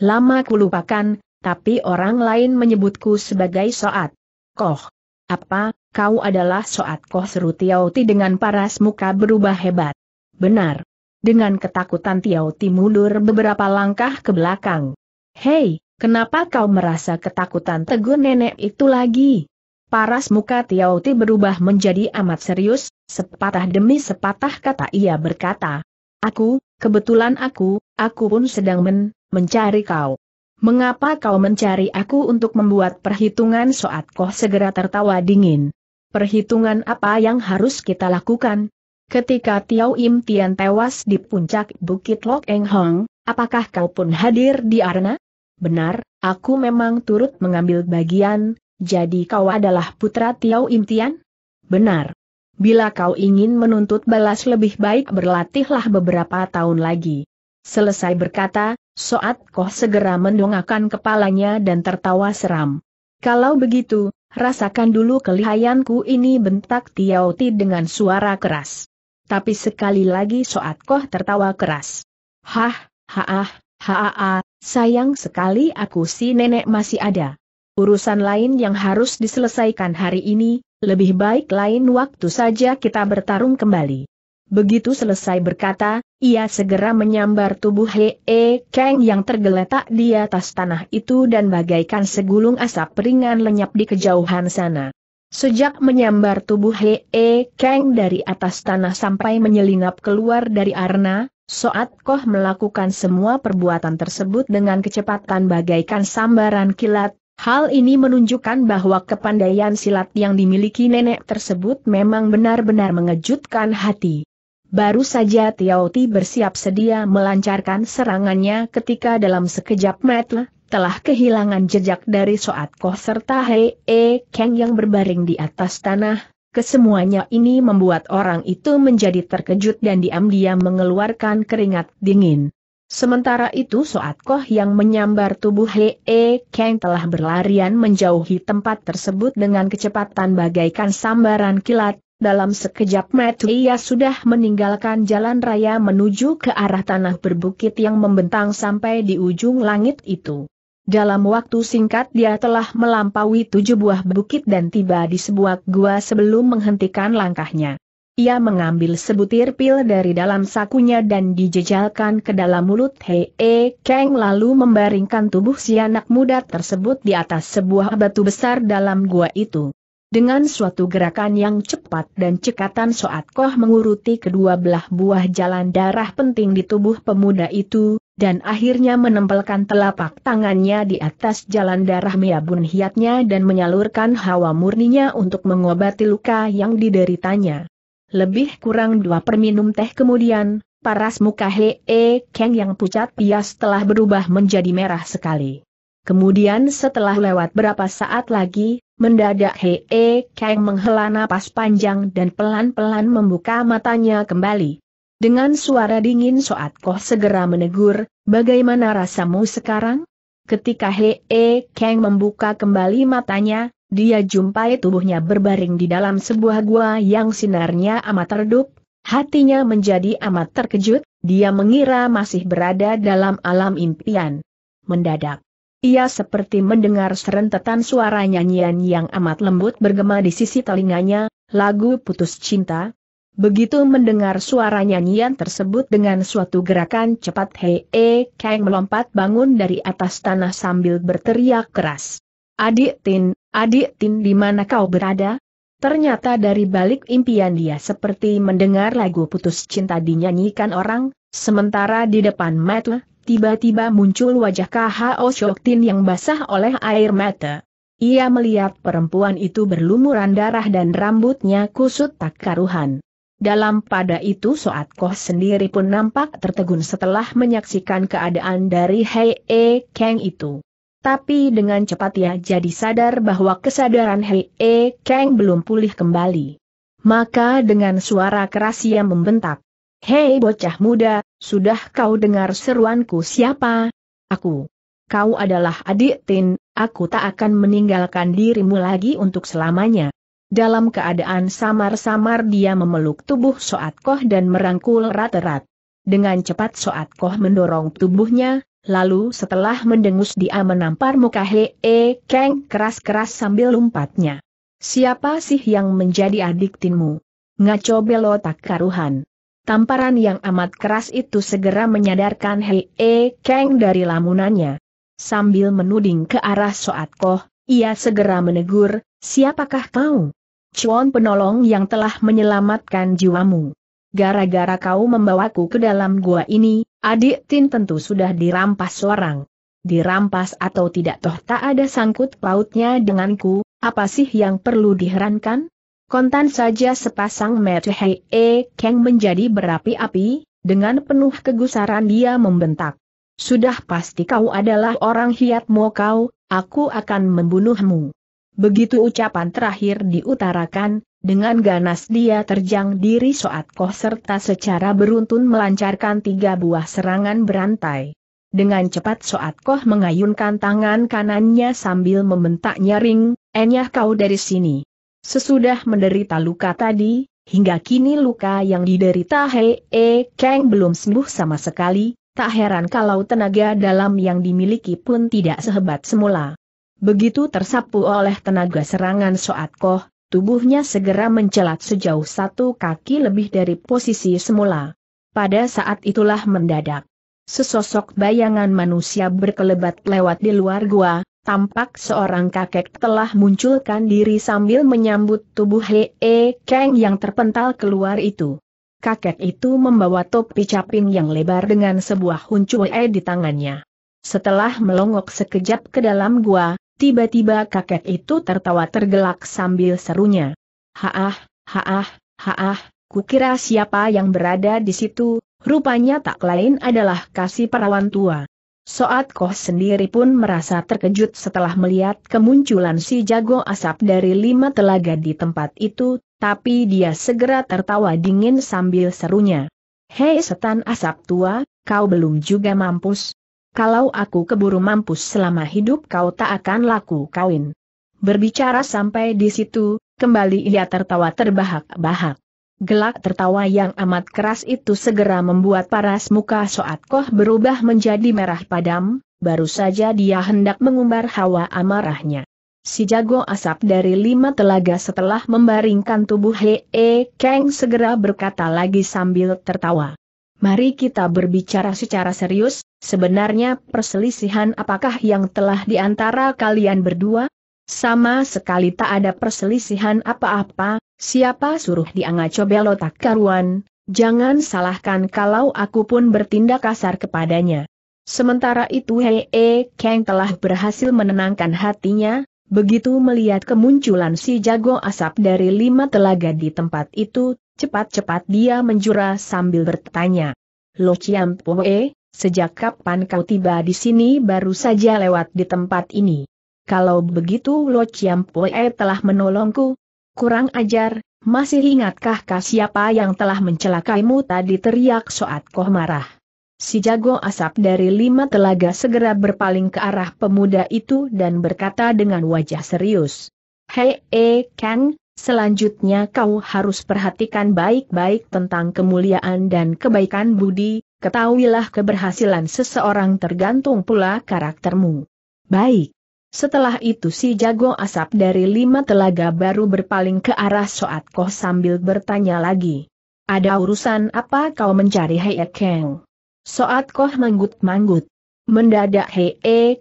Lama kulupakan, tapi orang lain menyebutku sebagai Soat. Koh. Apa, kau adalah Soat Koh seru Tiauti dengan paras muka berubah hebat. Benar. Dengan ketakutan Tiauti mundur beberapa langkah ke belakang. Hei, kenapa kau merasa ketakutan tegur nenek itu lagi? Paras muka Tiauti berubah menjadi amat serius, sepatah demi sepatah kata ia berkata. Aku, kebetulan aku, aku pun sedang men, mencari kau. Mengapa kau mencari aku untuk membuat perhitungan soat koh segera tertawa dingin? Perhitungan apa yang harus kita lakukan? Ketika Tiau Im Tian tewas di puncak Bukit Lok Eng Hong, apakah kau pun hadir di arena? benar, aku memang turut mengambil bagian, jadi kau adalah putra Tiau Intian? Benar. Bila kau ingin menuntut balas lebih baik berlatihlah beberapa tahun lagi. Selesai berkata, Soat Koh segera mendongakkan kepalanya dan tertawa seram. Kalau begitu, rasakan dulu kelihayanku ini bentak Tiau Ti dengan suara keras. Tapi sekali lagi Soat Koh tertawa keras. Hah, haah, haah, Sayang sekali aku si nenek masih ada. Urusan lain yang harus diselesaikan hari ini, lebih baik lain waktu saja kita bertarung kembali. Begitu selesai berkata, ia segera menyambar tubuh Hee E Kang yang tergeletak di atas tanah itu dan bagaikan segulung asap ringan lenyap di kejauhan sana. Sejak menyambar tubuh Hee E Kang dari atas tanah sampai menyelinap keluar dari arna, Soat Koh melakukan semua perbuatan tersebut dengan kecepatan bagaikan sambaran kilat, hal ini menunjukkan bahwa kepandaian silat yang dimiliki nenek tersebut memang benar-benar mengejutkan hati. Baru saja Tiauti bersiap sedia melancarkan serangannya ketika dalam sekejap mata telah kehilangan jejak dari Soat Koh serta Hei E Kang yang berbaring di atas tanah, Kesemuanya ini membuat orang itu menjadi terkejut dan diam-diam mengeluarkan keringat dingin. Sementara itu Soat Koh yang menyambar tubuh Hee E Kang telah berlarian menjauhi tempat tersebut dengan kecepatan bagaikan sambaran kilat, dalam sekejap mata ia sudah meninggalkan jalan raya menuju ke arah tanah berbukit yang membentang sampai di ujung langit itu. Dalam waktu singkat dia telah melampaui tujuh buah bukit dan tiba di sebuah gua sebelum menghentikan langkahnya. Ia mengambil sebutir pil dari dalam sakunya dan dijejalkan ke dalam mulut Hei -e Kang lalu membaringkan tubuh si anak muda tersebut di atas sebuah batu besar dalam gua itu. Dengan suatu gerakan yang cepat dan cekatan Soat Koh menguruti kedua belah buah jalan darah penting di tubuh pemuda itu, dan akhirnya menempelkan telapak tangannya di atas jalan darah miabun hiatnya dan menyalurkan hawa murninya untuk mengobati luka yang dideritanya. Lebih kurang dua perminum teh kemudian, paras muka Hee -he e Keng yang pucat pias telah berubah menjadi merah sekali. Kemudian setelah lewat berapa saat lagi, mendadak He E Keng menghela napas panjang dan pelan-pelan membuka matanya kembali. Dengan suara dingin Soat Koh segera menegur, bagaimana rasamu sekarang? Ketika Hee E Kang membuka kembali matanya, dia jumpai tubuhnya berbaring di dalam sebuah gua yang sinarnya amat redup, hatinya menjadi amat terkejut, dia mengira masih berada dalam alam impian. Mendadak, ia seperti mendengar serentetan suara nyanyian yang amat lembut bergema di sisi telinganya, lagu putus cinta, Begitu mendengar suara nyanyian tersebut dengan suatu gerakan cepat Hei E Kang melompat bangun dari atas tanah sambil berteriak keras. Adik Tin, adik Tin di mana kau berada? Ternyata dari balik impian dia seperti mendengar lagu putus cinta dinyanyikan orang, sementara di depan mata, tiba-tiba muncul wajah KHO Shoktin yang basah oleh air mata. Ia melihat perempuan itu berlumuran darah dan rambutnya kusut tak karuhan. Dalam pada itu Soat Koh sendiri pun nampak tertegun setelah menyaksikan keadaan dari Hei E Kang itu. Tapi dengan cepat ia jadi sadar bahwa kesadaran Hei E Kang belum pulih kembali. Maka dengan suara keras ia membentak. Hei bocah muda, sudah kau dengar seruanku siapa? Aku. Kau adalah adik Tin, aku tak akan meninggalkan dirimu lagi untuk selamanya. Dalam keadaan samar-samar dia memeluk tubuh Soat Koh dan merangkul rat-rat. Dengan cepat Soat Koh mendorong tubuhnya, lalu setelah mendengus dia menampar muka Hee e Kang keras-keras sambil lompatnya. Siapa sih yang menjadi adik tinmu? Ngaco belo tak karuhan. Tamparan yang amat keras itu segera menyadarkan Hee e Kang dari lamunannya. Sambil menuding ke arah Soat Koh, ia segera menegur, siapakah kau? Cuan penolong yang telah menyelamatkan jiwamu. Gara-gara kau membawaku ke dalam gua ini, adik Tin tentu sudah dirampas seorang. Dirampas atau tidak toh tak ada sangkut pautnya denganku, apa sih yang perlu diherankan? Kontan saja sepasang mata Hei E keng menjadi berapi-api, dengan penuh kegusaran dia membentak. Sudah pasti kau adalah orang mau kau, aku akan membunuhmu. Begitu ucapan terakhir diutarakan, dengan ganas dia terjang diri soat koh serta secara beruntun melancarkan tiga buah serangan berantai. Dengan cepat soat koh mengayunkan tangan kanannya sambil membentak nyaring, enyah kau dari sini. Sesudah menderita luka tadi, hingga kini luka yang diderita Hei E keng belum sembuh sama sekali, Tak heran kalau tenaga dalam yang dimiliki pun tidak sehebat semula. Begitu tersapu oleh tenaga serangan Soat Koh, tubuhnya segera mencelat sejauh satu kaki lebih dari posisi semula. Pada saat itulah mendadak. Sesosok bayangan manusia berkelebat lewat di luar gua, tampak seorang kakek telah munculkan diri sambil menyambut tubuh Hee Kang yang terpental keluar itu kakek itu membawa topi caping yang lebar dengan sebuah huncue di tangannya. Setelah melongok sekejap ke dalam gua, tiba-tiba kakek itu tertawa tergelak sambil serunya. Haah, haah, haah, kukira siapa yang berada di situ, rupanya tak lain adalah kasih perawan tua. Soat Koh sendiri pun merasa terkejut setelah melihat kemunculan si jago asap dari lima telaga di tempat itu, tapi dia segera tertawa dingin sambil serunya. Hei setan asap tua, kau belum juga mampus. Kalau aku keburu mampus selama hidup kau tak akan laku kawin. Berbicara sampai di situ, kembali ia tertawa terbahak-bahak. Gelak tertawa yang amat keras itu segera membuat paras muka Soat Koh berubah menjadi merah padam, baru saja dia hendak mengumbar hawa amarahnya. Si jago asap dari lima telaga setelah membaringkan tubuh Hee -he e Kang segera berkata lagi sambil tertawa. Mari kita berbicara secara serius, sebenarnya perselisihan apakah yang telah diantara kalian berdua? Sama sekali tak ada perselisihan apa-apa, Siapa suruh dia ngaco belotak karuan, jangan salahkan kalau aku pun bertindak kasar kepadanya. Sementara itu Hei E Kang telah berhasil menenangkan hatinya, begitu melihat kemunculan si jago asap dari lima telaga di tempat itu, cepat-cepat dia menjura sambil bertanya. Lo Chiam Poe, sejak kapan kau tiba di sini baru saja lewat di tempat ini? Kalau begitu Lo Chiam Poe telah menolongku, Kurang ajar, masih ingatkah kah siapa yang telah mencelakaimu tadi teriak Soat Koh marah. Si jago asap dari lima telaga segera berpaling ke arah pemuda itu dan berkata dengan wajah serius. Hei, eh, Kang, selanjutnya kau harus perhatikan baik-baik tentang kemuliaan dan kebaikan budi, ketahuilah keberhasilan seseorang tergantung pula karaktermu. Baik. Setelah itu si jago asap dari lima telaga baru berpaling ke arah Soat Koh sambil bertanya lagi. Ada urusan apa kau mencari Hei Keng? Soat Koh manggut-manggut. Mendadak Hei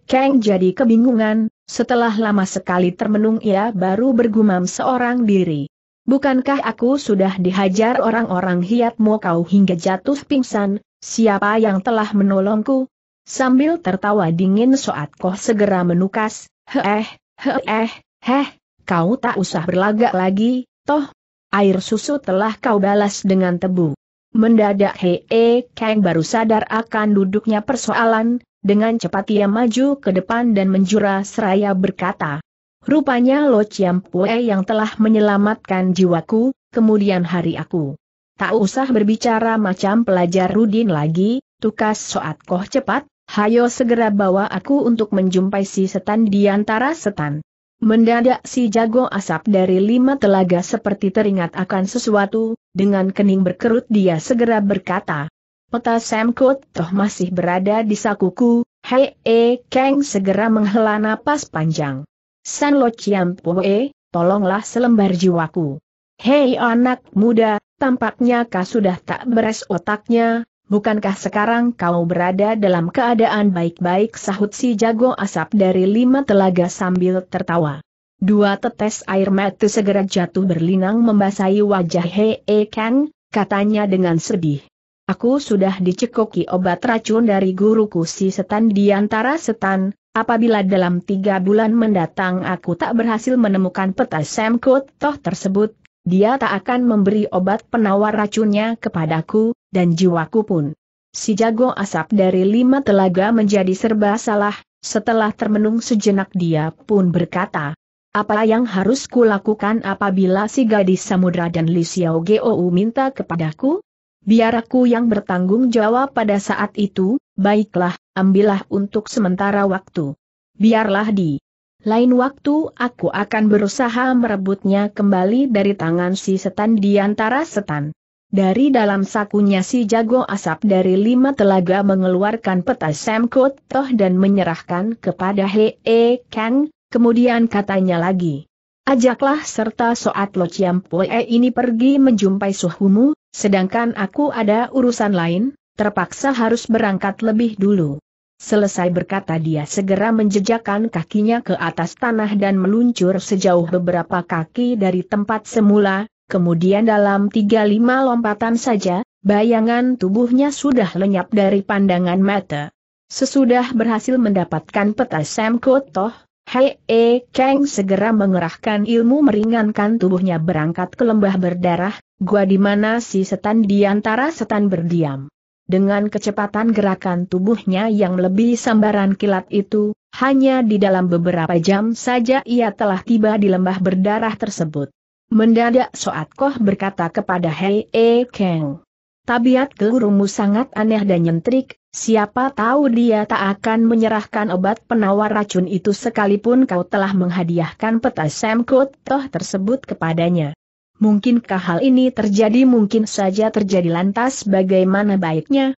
Keng jadi kebingungan, setelah lama sekali termenung ia baru bergumam seorang diri. Bukankah aku sudah dihajar orang-orang hiatmu kau hingga jatuh pingsan, siapa yang telah menolongku? Sambil tertawa dingin Soat Koh segera menukas, heeh, heeh, heh, kau tak usah berlagak lagi, toh. Air susu telah kau balas dengan tebu. Mendadak Hee Kang baru sadar akan duduknya persoalan, dengan cepat ia maju ke depan dan menjura seraya berkata. Rupanya Lo Chiam Pue yang telah menyelamatkan jiwaku, kemudian hari aku. Tak usah berbicara macam pelajar Rudin lagi, tukas Soat Koh cepat, Hayo segera bawa aku untuk menjumpai si setan di antara setan. Mendadak si jago asap dari lima telaga seperti teringat akan sesuatu, dengan kening berkerut dia segera berkata. Peta Samkut toh masih berada di sakuku, hei e eh, keng segera menghela napas panjang. San Lo Chiam Pue, tolonglah selembar jiwaku. Hei anak muda, tampaknya kau sudah tak beres otaknya, bukankah sekarang kau berada dalam keadaan baik-baik sahut si jago asap dari lima telaga sambil tertawa. Dua tetes air mata segera jatuh berlinang membasahi wajah Hee Kang, katanya dengan sedih. Aku sudah dicekoki obat racun dari guruku si setan di antara setan, apabila dalam tiga bulan mendatang aku tak berhasil menemukan peta Semkut toh tersebut, dia tak akan memberi obat penawar racunnya kepadaku, dan jiwaku pun. Si jago asap dari lima telaga menjadi serba salah, setelah termenung sejenak dia pun berkata, apa yang harus kulakukan apabila si gadis samudra dan Li Xiao Gou minta kepadaku? Biar aku yang bertanggung jawab pada saat itu, baiklah, ambillah untuk sementara waktu. Biarlah di lain waktu aku akan berusaha merebutnya kembali dari tangan si setan di antara setan. Dari dalam sakunya si jago asap dari lima telaga mengeluarkan peta Semkot Toh dan menyerahkan kepada Hee E Kang, kemudian katanya lagi. Ajaklah serta Soat Lo Chiam Poe ini pergi menjumpai suhumu, sedangkan aku ada urusan lain, terpaksa harus berangkat lebih dulu. Selesai berkata dia segera menjejakkan kakinya ke atas tanah dan meluncur sejauh beberapa kaki dari tempat semula, kemudian dalam tiga lima lompatan saja, bayangan tubuhnya sudah lenyap dari pandangan mata. Sesudah berhasil mendapatkan peta Sam Kotoh, Hei E Kang segera mengerahkan ilmu meringankan tubuhnya berangkat ke lembah berdarah, gua di mana si setan di antara setan berdiam. Dengan kecepatan gerakan tubuhnya yang lebih sambaran kilat itu, hanya di dalam beberapa jam saja ia telah tiba di lembah berdarah tersebut. Mendadak Soat Koh berkata kepada Hei E Kang. Tabiat gurumu sangat aneh dan nyentrik, siapa tahu dia tak akan menyerahkan obat penawar racun itu sekalipun kau telah menghadiahkan peta Sam Toh tersebut kepadanya. Mungkinkah hal ini terjadi mungkin saja terjadi lantas bagaimana baiknya?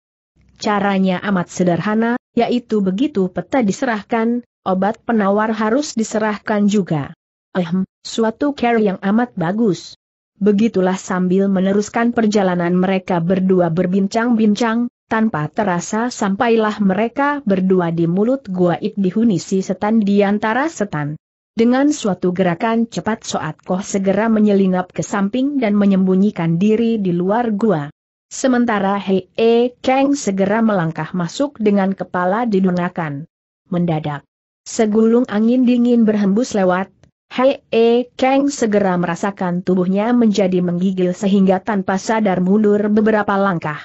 Caranya amat sederhana, yaitu begitu peta diserahkan, obat penawar harus diserahkan juga. Ehem, suatu care yang amat bagus. Begitulah sambil meneruskan perjalanan mereka berdua berbincang-bincang, tanpa terasa sampailah mereka berdua di mulut gua it dihuni si setan di antara setan. Dengan suatu gerakan cepat Soat Koh segera menyelinap ke samping dan menyembunyikan diri di luar gua. Sementara Hei e Kang segera melangkah masuk dengan kepala didunakan. Mendadak. Segulung angin dingin berhembus lewat, Hei e Kang segera merasakan tubuhnya menjadi menggigil sehingga tanpa sadar mundur beberapa langkah.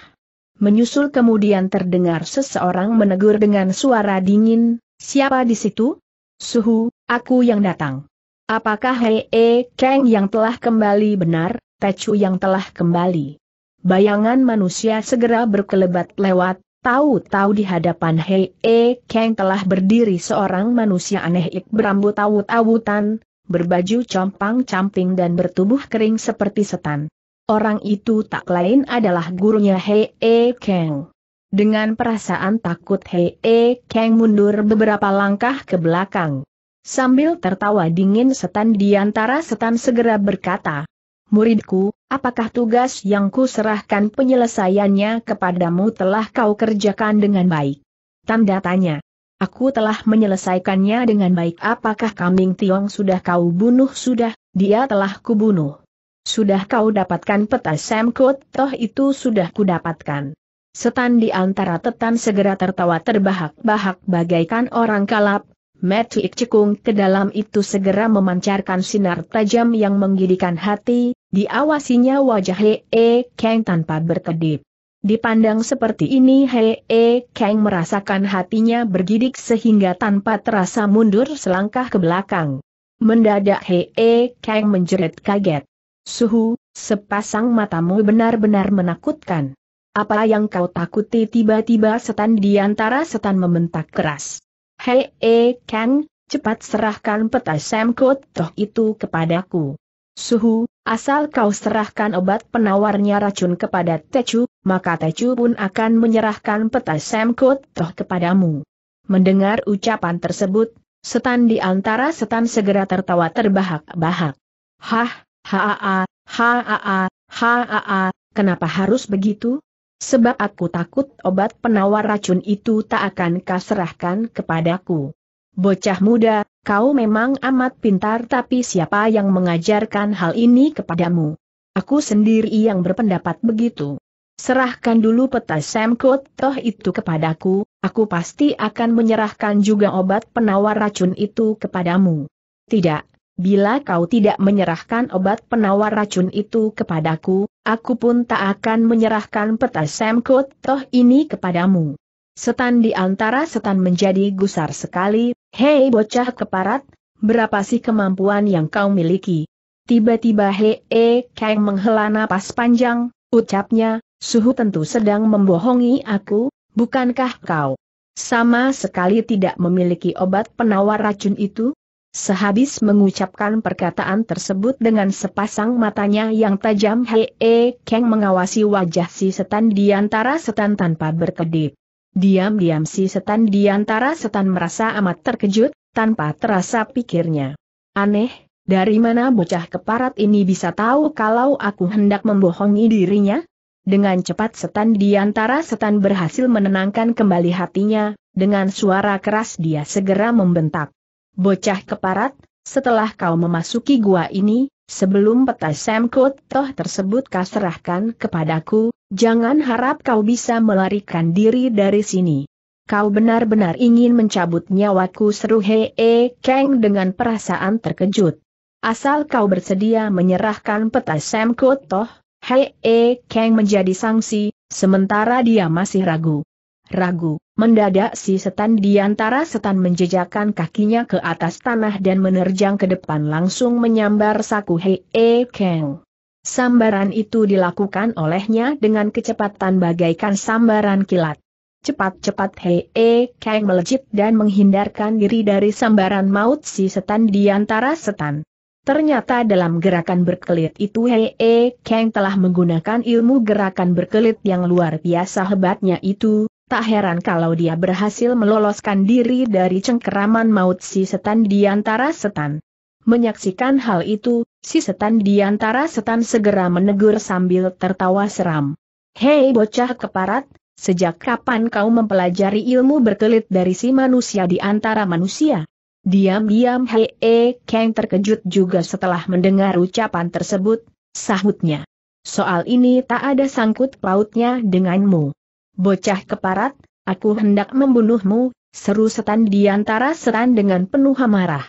Menyusul kemudian terdengar seseorang menegur dengan suara dingin, siapa di situ? Suhu, aku yang datang. Apakah Hei e Kang yang telah kembali benar, Tecu yang telah kembali? Bayangan manusia segera berkelebat lewat, tahu-tahu di hadapan Hei e Kang telah berdiri seorang manusia aneh ik berambut awut-awutan, berbaju compang-camping dan bertubuh kering seperti setan. Orang itu tak lain adalah gurunya Hei e Kang. Dengan perasaan takut Hei E Kang mundur beberapa langkah ke belakang. Sambil tertawa dingin setan di antara setan segera berkata, Muridku, apakah tugas yang kuserahkan penyelesaiannya kepadamu telah kau kerjakan dengan baik? Tanda tanya. Aku telah menyelesaikannya dengan baik apakah kambing tiong sudah kau bunuh sudah, dia telah kubunuh. Sudah kau dapatkan peta Sam toh itu sudah kudapatkan. Setan di antara tetan segera tertawa terbahak-bahak bagaikan orang kalap, Ik cekung ke dalam itu segera memancarkan sinar tajam yang menggidikan hati, diawasinya wajah Hee Kang tanpa berkedip. Dipandang seperti ini Hee Kang merasakan hatinya bergidik sehingga tanpa terasa mundur selangkah ke belakang. Mendadak Hee Kang menjerit kaget. Suhu, sepasang matamu benar-benar menakutkan. Apa yang kau takuti tiba-tiba setan di antara setan membentak keras. Hei, eh, Kang, cepat serahkan peta semkot Toh itu kepadaku. Suhu, asal kau serahkan obat penawarnya racun kepada Techu, maka Techu pun akan menyerahkan peta semkot Toh kepadamu. Mendengar ucapan tersebut, setan di antara setan segera tertawa terbahak-bahak. Hah, haa, haa, haa, ha kenapa harus begitu? Sebab aku takut obat penawar racun itu tak akan kaserahkan kepadaku. Bocah muda, kau memang amat pintar tapi siapa yang mengajarkan hal ini kepadamu? Aku sendiri yang berpendapat begitu. Serahkan dulu peta semkot toh itu kepadaku, aku pasti akan menyerahkan juga obat penawar racun itu kepadamu. Tidak, Bila kau tidak menyerahkan obat penawar racun itu kepadaku, aku pun tak akan menyerahkan peta semkut toh ini kepadamu. Setan di antara setan menjadi gusar sekali, hei bocah keparat, berapa sih kemampuan yang kau miliki? Tiba-tiba hee keng menghela napas panjang, ucapnya, suhu tentu sedang membohongi aku, bukankah kau sama sekali tidak memiliki obat penawar racun itu? Sehabis mengucapkan perkataan tersebut dengan sepasang matanya yang tajam Hei -e Kang mengawasi wajah si setan di antara setan tanpa berkedip. Diam-diam si setan di antara setan merasa amat terkejut, tanpa terasa pikirnya. Aneh, dari mana bocah keparat ini bisa tahu kalau aku hendak membohongi dirinya? Dengan cepat setan di antara setan berhasil menenangkan kembali hatinya, dengan suara keras dia segera membentak. Bocah keparat, setelah kau memasuki gua ini, sebelum peta Samkot toh tersebut kau serahkan kepadaku, jangan harap kau bisa melarikan diri dari sini. Kau benar-benar ingin mencabut nyawaku seru Hee keng Kang dengan perasaan terkejut. Asal kau bersedia menyerahkan peta Samkot toh, Hee keng Kang menjadi sanksi, sementara dia masih ragu. Ragu. Mendadak si setan di antara setan menjejakkan kakinya ke atas tanah dan menerjang ke depan langsung menyambar saku Hei -e Kang. Sambaran itu dilakukan olehnya dengan kecepatan bagaikan sambaran kilat. Cepat-cepat Hei -e Kang melejit dan menghindarkan diri dari sambaran maut si setan di antara setan. Ternyata dalam gerakan berkelit itu Hei E Kang telah menggunakan ilmu gerakan berkelit yang luar biasa hebatnya itu, Tak heran kalau dia berhasil meloloskan diri dari cengkeraman maut si setan di antara setan. Menyaksikan hal itu, si setan di antara setan segera menegur sambil tertawa seram. Hei bocah keparat, sejak kapan kau mempelajari ilmu berkelit dari si manusia di antara manusia? Diam-diam Hei e Kang terkejut juga setelah mendengar ucapan tersebut, sahutnya. Soal ini tak ada sangkut pautnya denganmu. Bocah keparat, aku hendak membunuhmu, seru setan di antara setan dengan penuh amarah.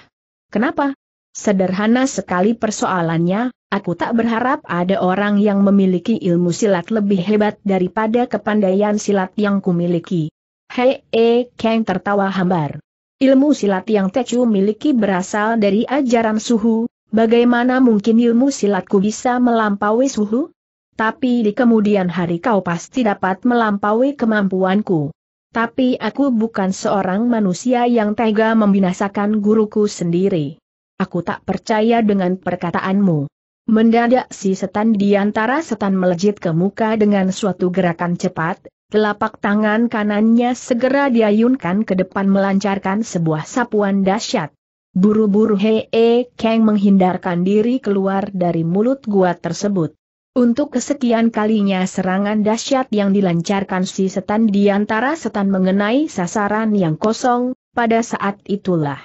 Kenapa? Sederhana sekali persoalannya, aku tak berharap ada orang yang memiliki ilmu silat lebih hebat daripada kepandaian silat yang kumiliki. Hei, e, Kang tertawa hambar. Ilmu silat yang Tecu miliki berasal dari ajaran suhu, bagaimana mungkin ilmu silatku bisa melampaui suhu? Tapi di kemudian hari kau pasti dapat melampaui kemampuanku. Tapi aku bukan seorang manusia yang tega membinasakan guruku sendiri. Aku tak percaya dengan perkataanmu. Mendadak si setan di antara setan melejit ke muka dengan suatu gerakan cepat, telapak tangan kanannya segera diayunkan ke depan melancarkan sebuah sapuan dahsyat. Buru-buru Hee Kang menghindarkan diri keluar dari mulut gua tersebut. Untuk kesekian kalinya serangan dahsyat yang dilancarkan si setan di antara setan mengenai sasaran yang kosong, pada saat itulah.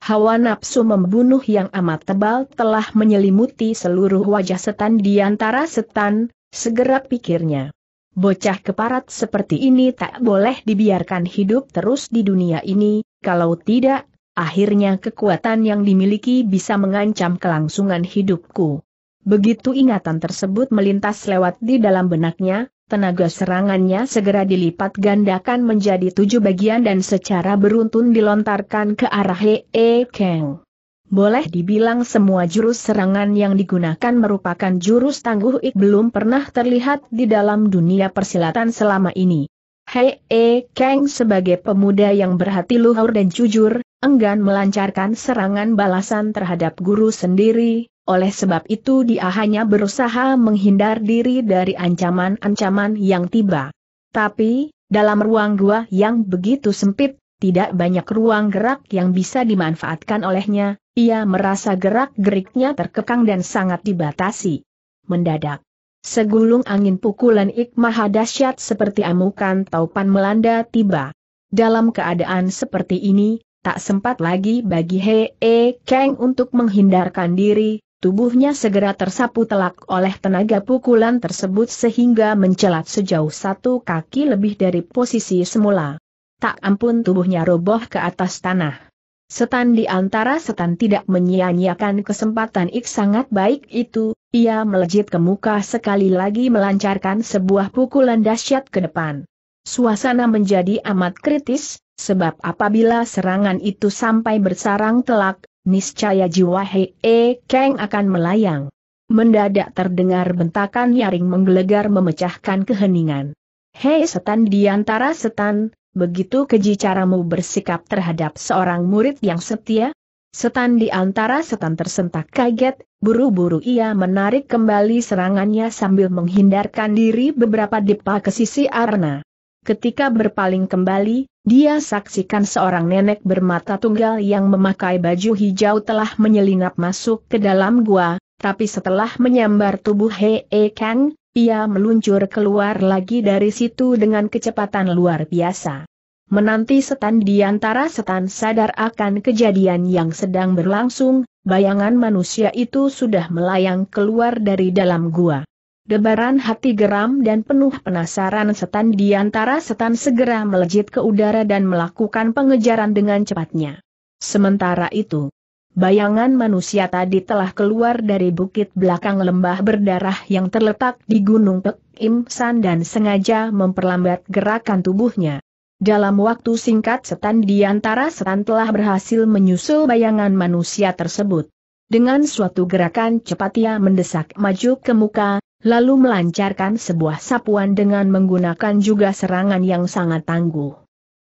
Hawa nafsu membunuh yang amat tebal telah menyelimuti seluruh wajah setan di antara setan, segera pikirnya. Bocah keparat seperti ini tak boleh dibiarkan hidup terus di dunia ini, kalau tidak, akhirnya kekuatan yang dimiliki bisa mengancam kelangsungan hidupku. Begitu ingatan tersebut melintas lewat di dalam benaknya, tenaga serangannya segera dilipat gandakan menjadi tujuh bagian dan secara beruntun dilontarkan ke arah Hee Kang. Boleh dibilang semua jurus serangan yang digunakan merupakan jurus tangguh ik belum pernah terlihat di dalam dunia persilatan selama ini. Hei E Kang sebagai pemuda yang berhati luhur dan jujur, enggan melancarkan serangan balasan terhadap guru sendiri, oleh sebab itu dia hanya berusaha menghindar diri dari ancaman-ancaman yang tiba. Tapi, dalam ruang gua yang begitu sempit, tidak banyak ruang gerak yang bisa dimanfaatkan olehnya, ia merasa gerak-geriknya terkekang dan sangat dibatasi. Mendadak. Segulung angin pukulan ikmah dahsyat seperti amukan taupan melanda tiba. Dalam keadaan seperti ini, tak sempat lagi bagi Hee Kang untuk menghindarkan diri, Tubuhnya segera tersapu telak oleh tenaga pukulan tersebut sehingga mencelat sejauh satu kaki lebih dari posisi semula. Tak ampun tubuhnya roboh ke atas tanah. Setan di antara setan tidak menyia-nyiakan kesempatan ik sangat baik itu, ia melejit ke muka sekali lagi melancarkan sebuah pukulan dahsyat ke depan. Suasana menjadi amat kritis, sebab apabila serangan itu sampai bersarang telak, niscaya jiwa Hee keng akan melayang. Mendadak terdengar bentakan nyaring menggelegar memecahkan keheningan. Hei setan di antara setan, begitu keji caramu bersikap terhadap seorang murid yang setia? Setan di antara setan tersentak kaget, buru-buru ia menarik kembali serangannya sambil menghindarkan diri beberapa depa ke sisi Arna. Ketika berpaling kembali, dia saksikan seorang nenek bermata tunggal yang memakai baju hijau telah menyelinap masuk ke dalam gua, tapi setelah menyambar tubuh Hei E Kang, ia meluncur keluar lagi dari situ dengan kecepatan luar biasa. Menanti setan di antara setan sadar akan kejadian yang sedang berlangsung, bayangan manusia itu sudah melayang keluar dari dalam gua. Debaran hati geram dan penuh penasaran setan di antara setan segera melejit ke udara dan melakukan pengejaran dengan cepatnya. Sementara itu, bayangan manusia tadi telah keluar dari bukit belakang lembah berdarah yang terletak di Gunung Pek Im San dan sengaja memperlambat gerakan tubuhnya. Dalam waktu singkat setan di antara setan telah berhasil menyusul bayangan manusia tersebut. Dengan suatu gerakan cepat ia mendesak maju ke muka, lalu melancarkan sebuah sapuan dengan menggunakan juga serangan yang sangat tangguh.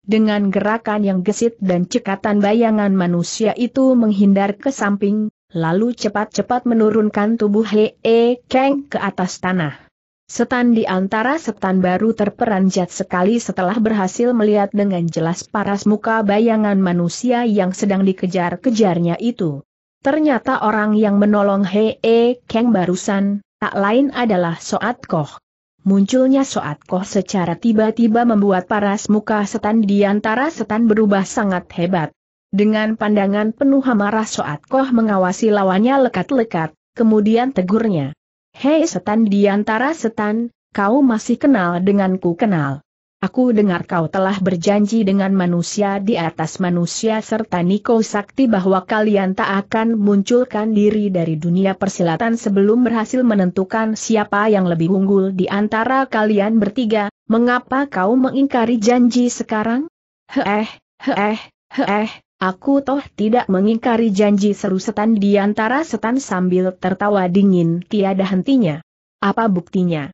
Dengan gerakan yang gesit dan cekatan bayangan manusia itu menghindar ke samping, lalu cepat-cepat menurunkan tubuh Hee Kang ke atas tanah. Setan di antara setan baru terperanjat sekali setelah berhasil melihat dengan jelas paras muka bayangan manusia yang sedang dikejar-kejarnya itu. Ternyata orang yang menolong Hee Kang barusan, tak lain adalah Soat Koh. Munculnya Soat Koh secara tiba-tiba membuat paras muka setan di antara setan berubah sangat hebat. Dengan pandangan penuh amarah Soat Koh mengawasi lawannya lekat-lekat, kemudian tegurnya. Hei setan di antara setan, kau masih kenal denganku kenal. Aku dengar kau telah berjanji dengan manusia di atas manusia serta Niko Sakti bahwa kalian tak akan munculkan diri dari dunia persilatan sebelum berhasil menentukan siapa yang lebih unggul di antara kalian bertiga, mengapa kau mengingkari janji sekarang? Heeh, heeh, heeh, aku toh tidak mengingkari janji seru setan di antara setan sambil tertawa dingin tiada hentinya. Apa buktinya?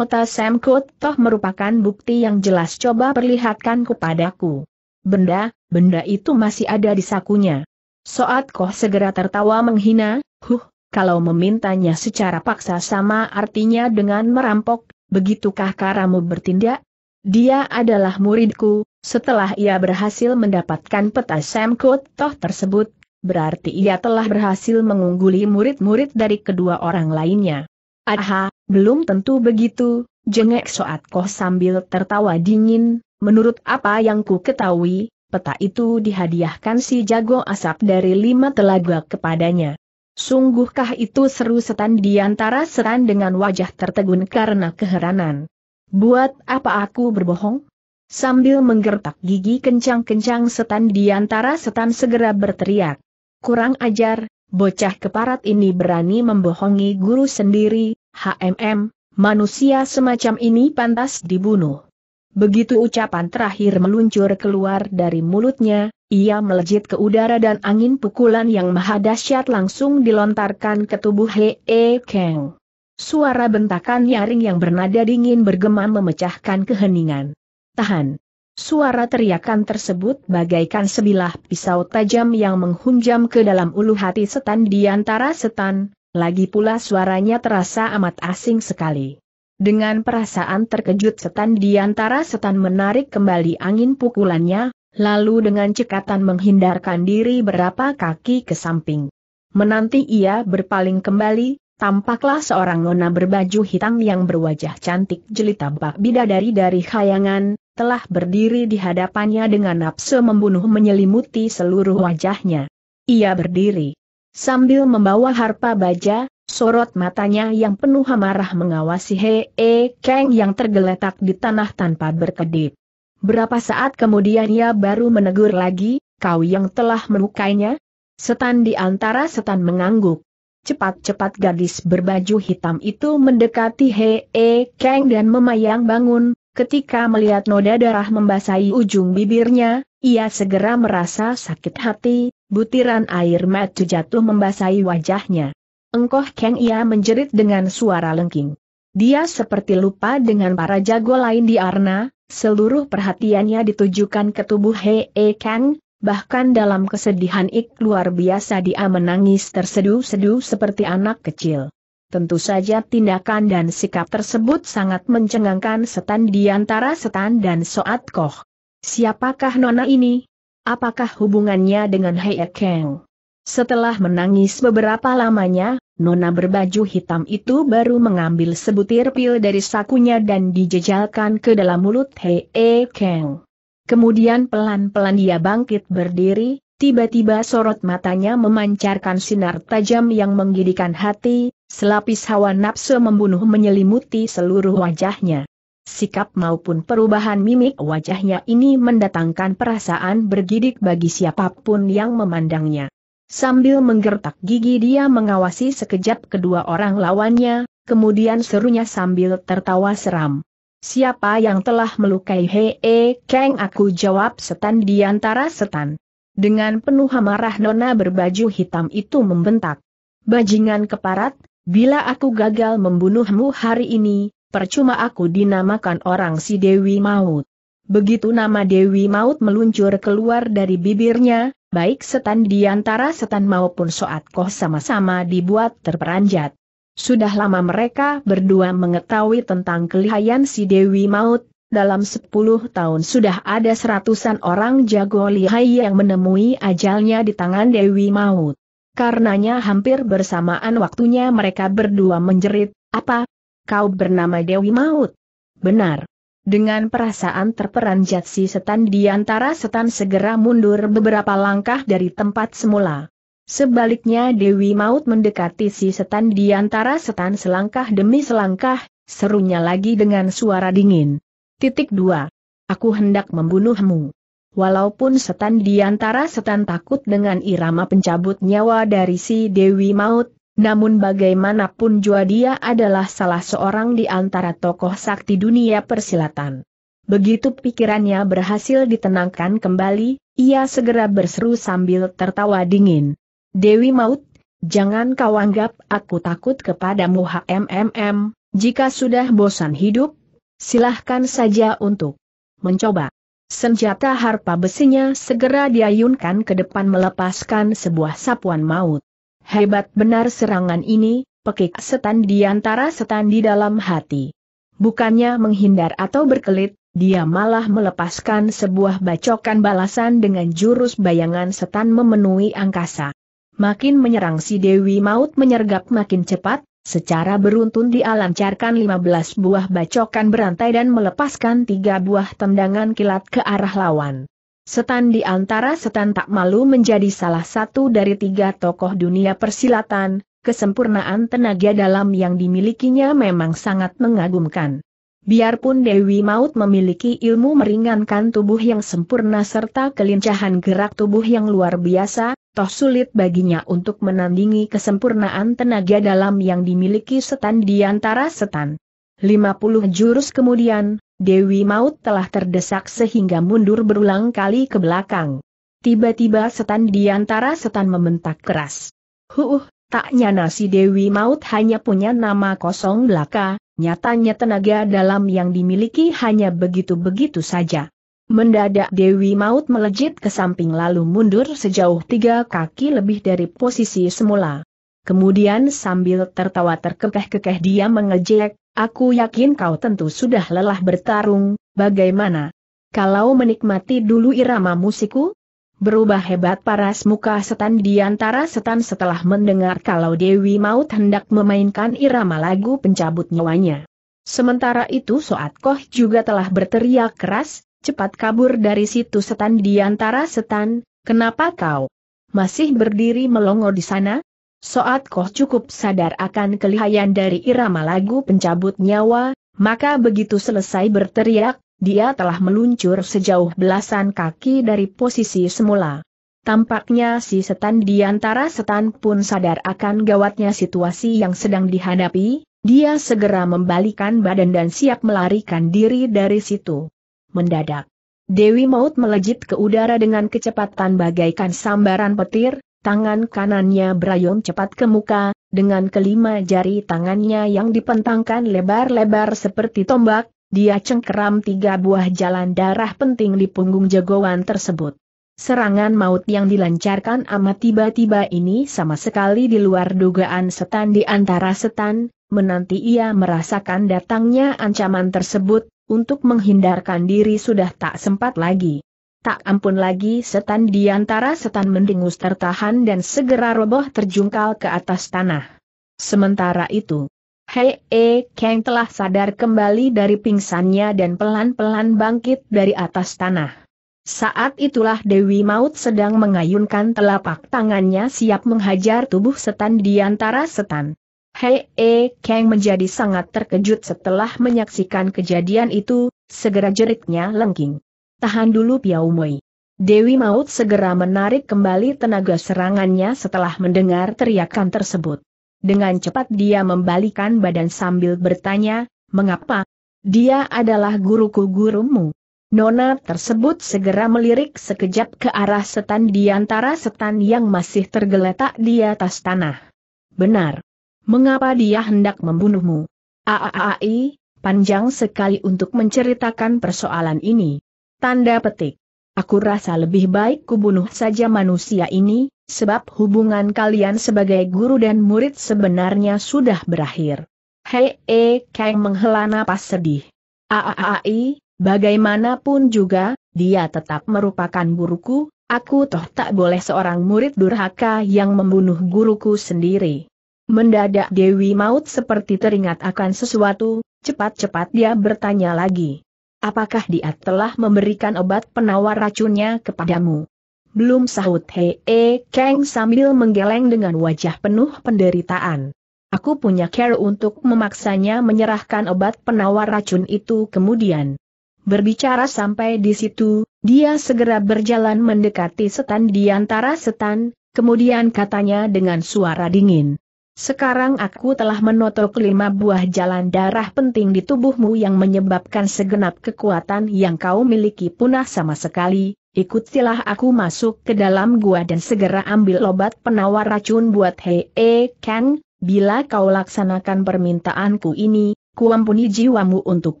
Peta Semkut toh merupakan bukti yang jelas coba perlihatkan kepadaku. Benda, benda itu masih ada di sakunya. Soat Koh segera tertawa menghina, huh, kalau memintanya secara paksa sama artinya dengan merampok, begitukah karamu bertindak? Dia adalah muridku, setelah ia berhasil mendapatkan peta Semkut toh tersebut, berarti ia telah berhasil mengungguli murid-murid dari kedua orang lainnya. Aha, belum tentu begitu, jengek Soat Koh sambil tertawa dingin, menurut apa yang ku ketahui, peta itu dihadiahkan si jago asap dari lima telaga kepadanya. Sungguhkah itu seru setan di antara setan dengan wajah tertegun karena keheranan. Buat apa aku berbohong? Sambil menggertak gigi kencang-kencang setan di antara setan segera berteriak. Kurang ajar, bocah keparat ini berani membohongi guru sendiri, HMM, manusia semacam ini pantas dibunuh. Begitu ucapan terakhir meluncur keluar dari mulutnya, ia melejit ke udara dan angin pukulan yang maha dahsyat langsung dilontarkan ke tubuh Hee E Kang. Suara bentakan nyaring yang bernada dingin bergema memecahkan keheningan. Tahan. Suara teriakan tersebut bagaikan sebilah pisau tajam yang menghunjam ke dalam ulu hati setan di antara setan, lagi pula suaranya terasa amat asing sekali. Dengan perasaan terkejut setan di antara setan menarik kembali angin pukulannya, lalu dengan cekatan menghindarkan diri berapa kaki ke samping. Menanti ia berpaling kembali, tampaklah seorang nona berbaju hitam yang berwajah cantik jelita bak bidadari dari khayangan, telah berdiri di hadapannya dengan nafsu membunuh menyelimuti seluruh wajahnya. Ia berdiri Sambil membawa harpa baja, sorot matanya yang penuh amarah mengawasi Hee Kang yang tergeletak di tanah tanpa berkedip. Berapa saat kemudian ia baru menegur lagi, kau yang telah melukainya? Setan di antara setan mengangguk. Cepat-cepat gadis berbaju hitam itu mendekati Hee Kang dan memayang bangun, ketika melihat noda darah membasahi ujung bibirnya, ia segera merasa sakit hati, Butiran air mata jatuh membasahi wajahnya. Engkoh Kang ia menjerit dengan suara lengking. Dia seperti lupa dengan para jago lain di Arna, seluruh perhatiannya ditujukan ke tubuh He E Kang, bahkan dalam kesedihan ik luar biasa dia menangis terseduh-seduh seperti anak kecil. Tentu saja tindakan dan sikap tersebut sangat mencengangkan setan di antara setan dan soat koh. Siapakah nona ini? apakah hubungannya dengan Hei Kang? Setelah menangis beberapa lamanya, Nona berbaju hitam itu baru mengambil sebutir pil dari sakunya dan dijejalkan ke dalam mulut Hei Kang. Kemudian pelan-pelan dia bangkit berdiri, tiba-tiba sorot matanya memancarkan sinar tajam yang menggidikan hati, selapis hawa nafsu membunuh menyelimuti seluruh wajahnya. Sikap maupun perubahan mimik wajahnya ini mendatangkan perasaan bergidik bagi siapapun yang memandangnya. Sambil menggertak gigi dia mengawasi sekejap kedua orang lawannya, kemudian serunya sambil tertawa seram. Siapa yang telah melukai Hee Kang aku jawab setan di antara setan. Dengan penuh amarah nona berbaju hitam itu membentak. Bajingan keparat, bila aku gagal membunuhmu hari ini, percuma aku dinamakan orang si Dewi Maut. Begitu nama Dewi Maut meluncur keluar dari bibirnya, baik setan di antara setan maupun soat koh sama-sama dibuat terperanjat. Sudah lama mereka berdua mengetahui tentang kelihayan si Dewi Maut, dalam sepuluh tahun sudah ada seratusan orang jago lihai yang menemui ajalnya di tangan Dewi Maut. Karenanya hampir bersamaan waktunya mereka berdua menjerit, apa, Kau bernama Dewi Maut. Benar. Dengan perasaan terperanjat si setan di antara setan segera mundur beberapa langkah dari tempat semula. Sebaliknya Dewi Maut mendekati si setan di antara setan selangkah demi selangkah, serunya lagi dengan suara dingin. Titik 2. Aku hendak membunuhmu. Walaupun setan di antara setan takut dengan irama pencabut nyawa dari si Dewi Maut, namun bagaimanapun jua dia adalah salah seorang di antara tokoh sakti dunia persilatan. Begitu pikirannya berhasil ditenangkan kembali, ia segera berseru sambil tertawa dingin. Dewi Maut, jangan kau anggap aku takut kepadamu HMMM, jika sudah bosan hidup, silahkan saja untuk mencoba. Senjata harpa besinya segera diayunkan ke depan melepaskan sebuah sapuan maut. Hebat benar serangan ini, pekik setan di antara setan di dalam hati. Bukannya menghindar atau berkelit, dia malah melepaskan sebuah bacokan balasan dengan jurus bayangan setan memenuhi angkasa. Makin menyerang si Dewi Maut menyergap makin cepat, Secara beruntun dia lancarkan 15 buah bacokan berantai dan melepaskan tiga buah tendangan kilat ke arah lawan. Setan di antara setan tak malu menjadi salah satu dari tiga tokoh dunia persilatan, kesempurnaan tenaga dalam yang dimilikinya memang sangat mengagumkan. Biarpun Dewi Maut memiliki ilmu meringankan tubuh yang sempurna serta kelincahan gerak tubuh yang luar biasa, toh sulit baginya untuk menandingi kesempurnaan tenaga dalam yang dimiliki setan di antara setan. 50 jurus kemudian, Dewi Maut telah terdesak sehingga mundur berulang kali ke belakang. Tiba-tiba setan di antara setan membentak keras. Huh, tak nyana si Dewi Maut hanya punya nama kosong belaka, nyatanya tenaga dalam yang dimiliki hanya begitu-begitu saja. Mendadak Dewi Maut melejit ke samping lalu mundur sejauh tiga kaki lebih dari posisi semula. Kemudian sambil tertawa terkekeh-kekeh dia mengejek, Aku yakin kau tentu sudah lelah bertarung, bagaimana? Kalau menikmati dulu irama musiku? Berubah hebat paras muka setan di antara setan setelah mendengar kalau Dewi Maut hendak memainkan irama lagu pencabut nyawanya. Sementara itu Soat Koh juga telah berteriak keras, cepat kabur dari situ setan di antara setan, kenapa kau masih berdiri melongo di sana? Soat Koh cukup sadar akan kelihayan dari irama lagu pencabut nyawa, maka begitu selesai berteriak, dia telah meluncur sejauh belasan kaki dari posisi semula. Tampaknya si setan di antara setan pun sadar akan gawatnya situasi yang sedang dihadapi, dia segera membalikan badan dan siap melarikan diri dari situ. Mendadak, Dewi Maut melejit ke udara dengan kecepatan bagaikan sambaran petir, Tangan kanannya berayun cepat ke muka, dengan kelima jari tangannya yang dipentangkan lebar-lebar seperti tombak, dia cengkeram tiga buah jalan darah penting di punggung jagoan tersebut. Serangan maut yang dilancarkan amat tiba-tiba ini sama sekali di luar dugaan setan di antara setan, menanti ia merasakan datangnya ancaman tersebut, untuk menghindarkan diri sudah tak sempat lagi. Tak ampun lagi setan di antara setan mendingus tertahan dan segera roboh terjungkal ke atas tanah. Sementara itu, Hei E Kang telah sadar kembali dari pingsannya dan pelan-pelan bangkit dari atas tanah. Saat itulah Dewi Maut sedang mengayunkan telapak tangannya siap menghajar tubuh setan di antara setan. Hei E Kang menjadi sangat terkejut setelah menyaksikan kejadian itu, segera jeriknya lengking tahan dulu Piau Mui. Dewi Maut segera menarik kembali tenaga serangannya setelah mendengar teriakan tersebut. Dengan cepat dia membalikan badan sambil bertanya, mengapa? Dia adalah guruku gurumu. Nona tersebut segera melirik sekejap ke arah setan di antara setan yang masih tergeletak di atas tanah. Benar. Mengapa dia hendak membunuhmu? Aaai, panjang sekali untuk menceritakan persoalan ini. Tanda petik. Aku rasa lebih baik kubunuh saja manusia ini, sebab hubungan kalian sebagai guru dan murid sebenarnya sudah berakhir. Hei, e, Kang menghela napas sedih. Aaai, bagaimanapun juga, dia tetap merupakan guruku, aku toh tak boleh seorang murid durhaka yang membunuh guruku sendiri. Mendadak Dewi Maut seperti teringat akan sesuatu, cepat-cepat dia bertanya lagi. Apakah dia telah memberikan obat penawar racunnya kepadamu? Belum sahut He e Kang sambil menggeleng dengan wajah penuh penderitaan. Aku punya care untuk memaksanya menyerahkan obat penawar racun itu kemudian. Berbicara sampai di situ, dia segera berjalan mendekati setan di antara setan, kemudian katanya dengan suara dingin. Sekarang aku telah menotok lima buah jalan darah penting di tubuhmu yang menyebabkan segenap kekuatan yang kau miliki punah sama sekali, ikutilah aku masuk ke dalam gua dan segera ambil obat penawar racun buat Hei -e Kang, bila kau laksanakan permintaanku ini, kuampuni jiwamu untuk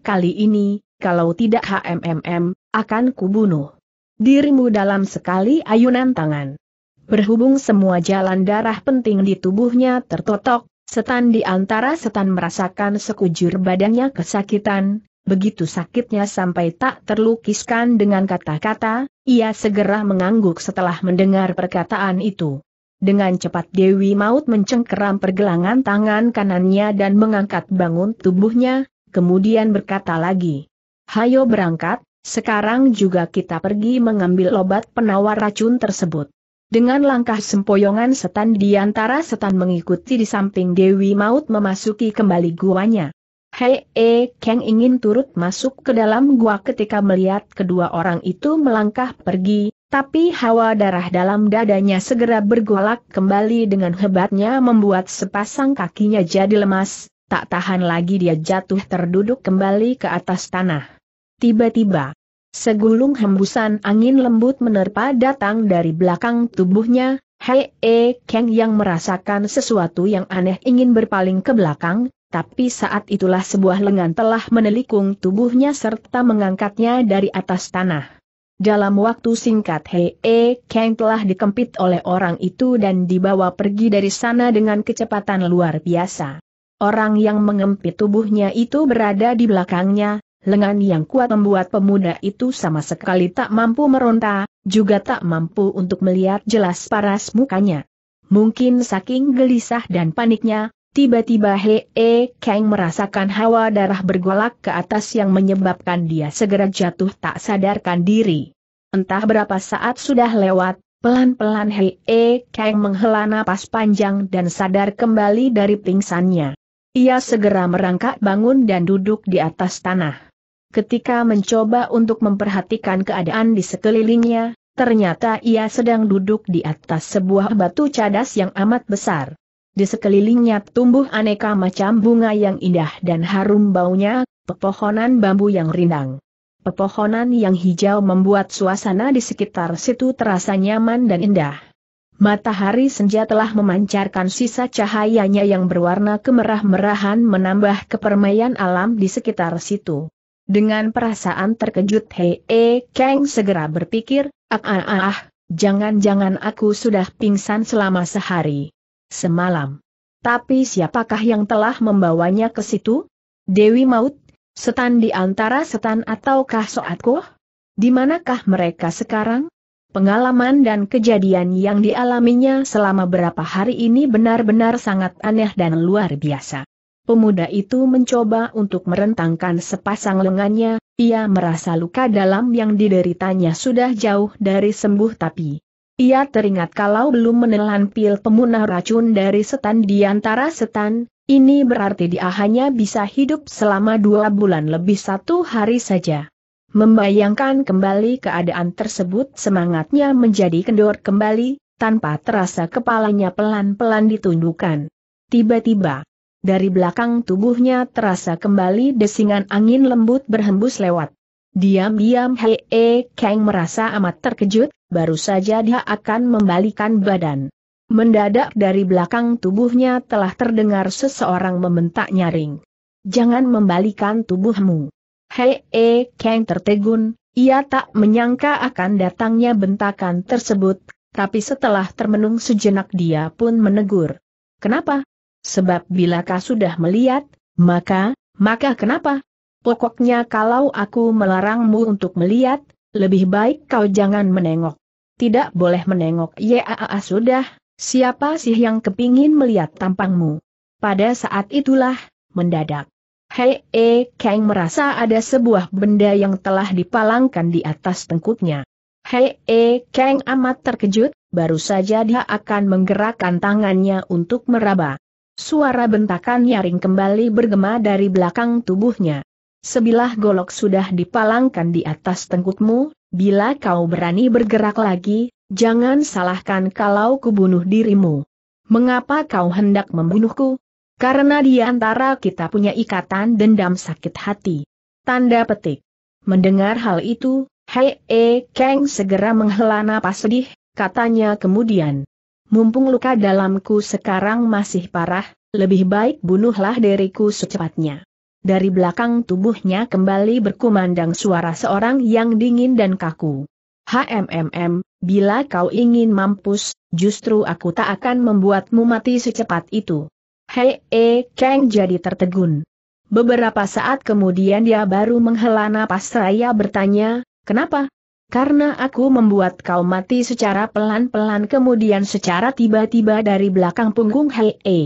kali ini, kalau tidak HMMM, akan kubunuh dirimu dalam sekali ayunan tangan. Berhubung semua jalan darah penting di tubuhnya tertotok, setan di antara setan merasakan sekujur badannya kesakitan, begitu sakitnya sampai tak terlukiskan dengan kata-kata, ia segera mengangguk setelah mendengar perkataan itu. Dengan cepat Dewi Maut mencengkeram pergelangan tangan kanannya dan mengangkat bangun tubuhnya, kemudian berkata lagi, Hayo berangkat, sekarang juga kita pergi mengambil obat penawar racun tersebut. Dengan langkah sempoyongan setan di antara setan mengikuti di samping Dewi Maut memasuki kembali guanya. Hei, e, Kang ingin turut masuk ke dalam gua ketika melihat kedua orang itu melangkah pergi, tapi hawa darah dalam dadanya segera bergolak kembali dengan hebatnya membuat sepasang kakinya jadi lemas, tak tahan lagi dia jatuh terduduk kembali ke atas tanah. Tiba-tiba, Segulung hembusan angin lembut menerpa datang dari belakang tubuhnya, Hei E Kang yang merasakan sesuatu yang aneh ingin berpaling ke belakang, tapi saat itulah sebuah lengan telah menelikung tubuhnya serta mengangkatnya dari atas tanah. Dalam waktu singkat Hei E Kang telah dikempit oleh orang itu dan dibawa pergi dari sana dengan kecepatan luar biasa. Orang yang mengempit tubuhnya itu berada di belakangnya, Lengan yang kuat membuat pemuda itu sama sekali tak mampu meronta, juga tak mampu untuk melihat jelas paras mukanya. Mungkin saking gelisah dan paniknya, tiba-tiba Hee E Kang merasakan hawa darah bergolak ke atas yang menyebabkan dia segera jatuh tak sadarkan diri. Entah berapa saat sudah lewat, pelan-pelan Hee E Kang menghela napas panjang dan sadar kembali dari pingsannya. Ia segera merangkak bangun dan duduk di atas tanah ketika mencoba untuk memperhatikan keadaan di sekelilingnya, ternyata ia sedang duduk di atas sebuah batu cadas yang amat besar. Di sekelilingnya tumbuh aneka macam bunga yang indah dan harum baunya, pepohonan bambu yang rindang. Pepohonan yang hijau membuat suasana di sekitar situ terasa nyaman dan indah. Matahari senja telah memancarkan sisa cahayanya yang berwarna kemerah-merahan menambah kepermaian alam di sekitar situ. Dengan perasaan terkejut Hei E Kang segera berpikir, ah, ah ah ah, jangan-jangan aku sudah pingsan selama sehari. Semalam. Tapi siapakah yang telah membawanya ke situ? Dewi Maut? Setan di antara setan ataukah soatku? Di manakah mereka sekarang? Pengalaman dan kejadian yang dialaminya selama berapa hari ini benar-benar sangat aneh dan luar biasa. Pemuda itu mencoba untuk merentangkan sepasang lengannya, ia merasa luka dalam yang dideritanya sudah jauh dari sembuh tapi ia teringat kalau belum menelan pil pemunah racun dari setan di antara setan, ini berarti dia hanya bisa hidup selama dua bulan lebih satu hari saja. Membayangkan kembali keadaan tersebut semangatnya menjadi kendor kembali, tanpa terasa kepalanya pelan-pelan ditundukkan. Tiba-tiba, dari belakang tubuhnya terasa kembali desingan angin lembut berhembus lewat. Diam-diam Hei -e Kang merasa amat terkejut, baru saja dia akan membalikan badan. Mendadak dari belakang tubuhnya telah terdengar seseorang membentak nyaring. Jangan membalikan tubuhmu. Hei -e Kang tertegun, ia tak menyangka akan datangnya bentakan tersebut, tapi setelah termenung sejenak dia pun menegur. Kenapa? Sebab bila kau sudah melihat, maka, maka kenapa? Pokoknya kalau aku melarangmu untuk melihat, lebih baik kau jangan menengok. Tidak boleh menengok. Ya ah, ah, ah, sudah, siapa sih yang kepingin melihat tampangmu? Pada saat itulah, mendadak. Hei E Kang merasa ada sebuah benda yang telah dipalangkan di atas tengkutnya. Hei E Kang amat terkejut, baru saja dia akan menggerakkan tangannya untuk meraba. Suara bentakan nyaring kembali bergema dari belakang tubuhnya. Sebilah golok sudah dipalangkan di atas tengkutmu, bila kau berani bergerak lagi, jangan salahkan kalau kubunuh dirimu. Mengapa kau hendak membunuhku? Karena di antara kita punya ikatan dendam sakit hati. Tanda petik. Mendengar hal itu, Hei e Kang segera menghela napas sedih, katanya kemudian mumpung luka dalamku sekarang masih parah, lebih baik bunuhlah diriku secepatnya. Dari belakang tubuhnya kembali berkumandang suara seorang yang dingin dan kaku. HMMM, bila kau ingin mampus, justru aku tak akan membuatmu mati secepat itu. Hei, e, eh, Kang jadi tertegun. Beberapa saat kemudian dia baru menghela napas raya bertanya, kenapa? Karena aku membuat kau mati secara pelan-pelan kemudian secara tiba-tiba dari belakang punggung Hei. E,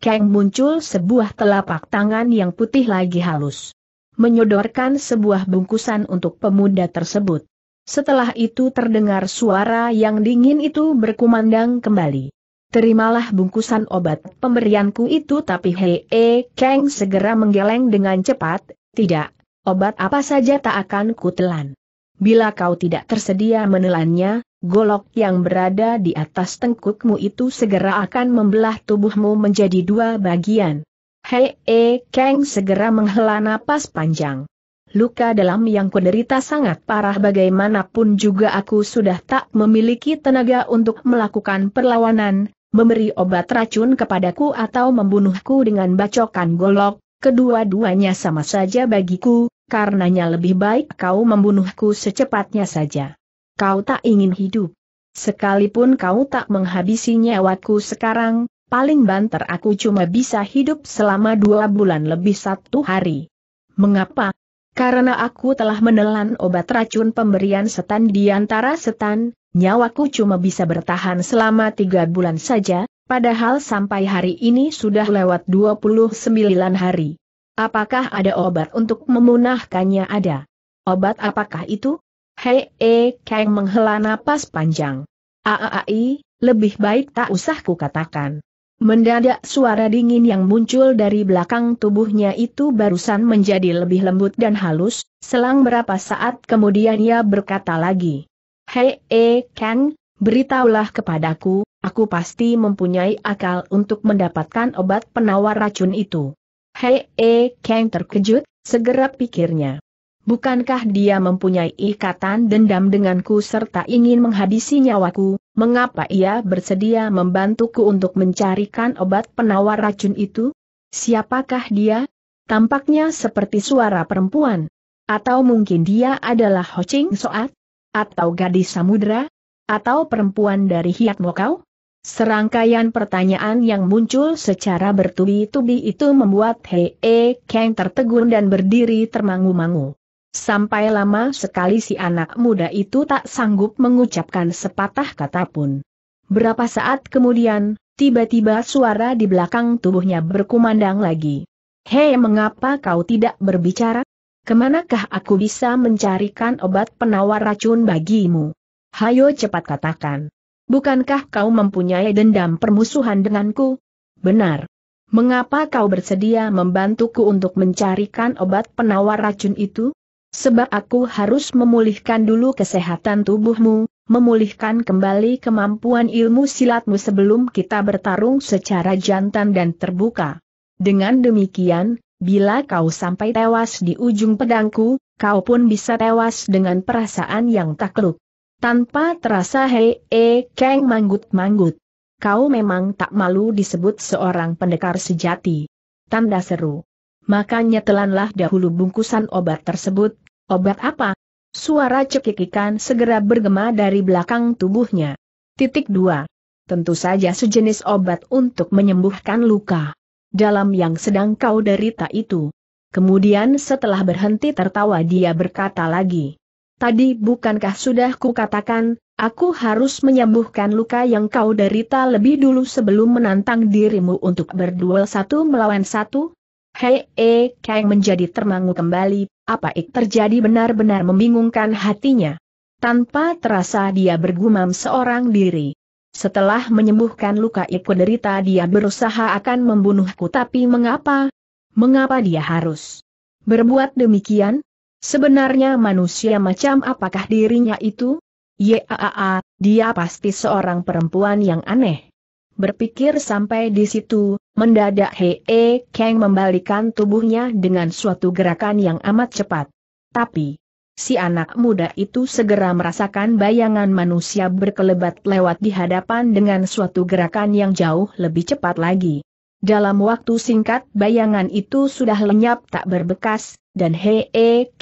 Kang muncul sebuah telapak tangan yang putih lagi halus. Menyodorkan sebuah bungkusan untuk pemuda tersebut. Setelah itu terdengar suara yang dingin itu berkumandang kembali. Terimalah bungkusan obat pemberianku itu tapi Hei e, Kang segera menggeleng dengan cepat, tidak, obat apa saja tak akan kutelan. Bila kau tidak tersedia menelannya, golok yang berada di atas tengkukmu itu segera akan membelah tubuhmu menjadi dua bagian. Hei, e, eh, Kang segera menghela napas panjang. Luka dalam yang kuderita sangat parah bagaimanapun juga aku sudah tak memiliki tenaga untuk melakukan perlawanan, memberi obat racun kepadaku atau membunuhku dengan bacokan golok, kedua-duanya sama saja bagiku, karenanya lebih baik kau membunuhku secepatnya saja. Kau tak ingin hidup. Sekalipun kau tak menghabisi nyawaku sekarang, paling banter aku cuma bisa hidup selama dua bulan lebih satu hari. Mengapa? Karena aku telah menelan obat racun pemberian setan di antara setan, nyawaku cuma bisa bertahan selama tiga bulan saja, padahal sampai hari ini sudah lewat 29 hari. Apakah ada obat untuk memunahkannya ada? Obat apakah itu? Hei, e, Kang menghela napas panjang. Aai, lebih baik tak usah kukatakan. Mendadak suara dingin yang muncul dari belakang tubuhnya itu barusan menjadi lebih lembut dan halus, selang berapa saat kemudian ia berkata lagi. Hei, e, Kang, beritahulah kepadaku, aku pasti mempunyai akal untuk mendapatkan obat penawar racun itu. Hei eh, Kang terkejut, segera pikirnya. Bukankah dia mempunyai ikatan dendam denganku serta ingin menghabisi nyawaku, mengapa ia bersedia membantuku untuk mencarikan obat penawar racun itu? Siapakah dia? Tampaknya seperti suara perempuan. Atau mungkin dia adalah Ho Ching Soat? Atau gadis samudra? Atau perempuan dari Hiat Mokau? Serangkaian pertanyaan yang muncul secara bertubi-tubi itu membuat Hei e Kang tertegun dan berdiri termangu-mangu. Sampai lama sekali si anak muda itu tak sanggup mengucapkan sepatah kata pun. Berapa saat kemudian, tiba-tiba suara di belakang tubuhnya berkumandang lagi. Hei mengapa kau tidak berbicara? Kemanakah aku bisa mencarikan obat penawar racun bagimu? Hayo cepat katakan. Bukankah kau mempunyai dendam permusuhan denganku? Benar. Mengapa kau bersedia membantuku untuk mencarikan obat penawar racun itu? Sebab aku harus memulihkan dulu kesehatan tubuhmu, memulihkan kembali kemampuan ilmu silatmu sebelum kita bertarung secara jantan dan terbuka. Dengan demikian, bila kau sampai tewas di ujung pedangku, kau pun bisa tewas dengan perasaan yang takluk. Tanpa terasa Hei E Kang manggut-manggut. Kau memang tak malu disebut seorang pendekar sejati. Tanda seru. Makanya telanlah dahulu bungkusan obat tersebut. Obat apa? Suara cekikikan segera bergema dari belakang tubuhnya. Titik 2. Tentu saja sejenis obat untuk menyembuhkan luka. Dalam yang sedang kau derita itu. Kemudian setelah berhenti tertawa dia berkata lagi. Tadi bukankah sudah kukatakan, aku harus menyembuhkan luka yang kau derita lebih dulu sebelum menantang dirimu untuk berduel satu melawan satu? Hei, eh, Kang menjadi termangu kembali, apa ik terjadi benar-benar membingungkan hatinya. Tanpa terasa dia bergumam seorang diri. Setelah menyembuhkan luka iku derita dia berusaha akan membunuhku tapi mengapa? Mengapa dia harus berbuat demikian? Sebenarnya manusia macam apakah dirinya itu? Yaa, dia pasti seorang perempuan yang aneh. Berpikir sampai di situ, mendadak Hee Kang membalikan tubuhnya dengan suatu gerakan yang amat cepat. Tapi, si anak muda itu segera merasakan bayangan manusia berkelebat lewat di hadapan dengan suatu gerakan yang jauh lebih cepat lagi. Dalam waktu singkat bayangan itu sudah lenyap tak berbekas, dan Hee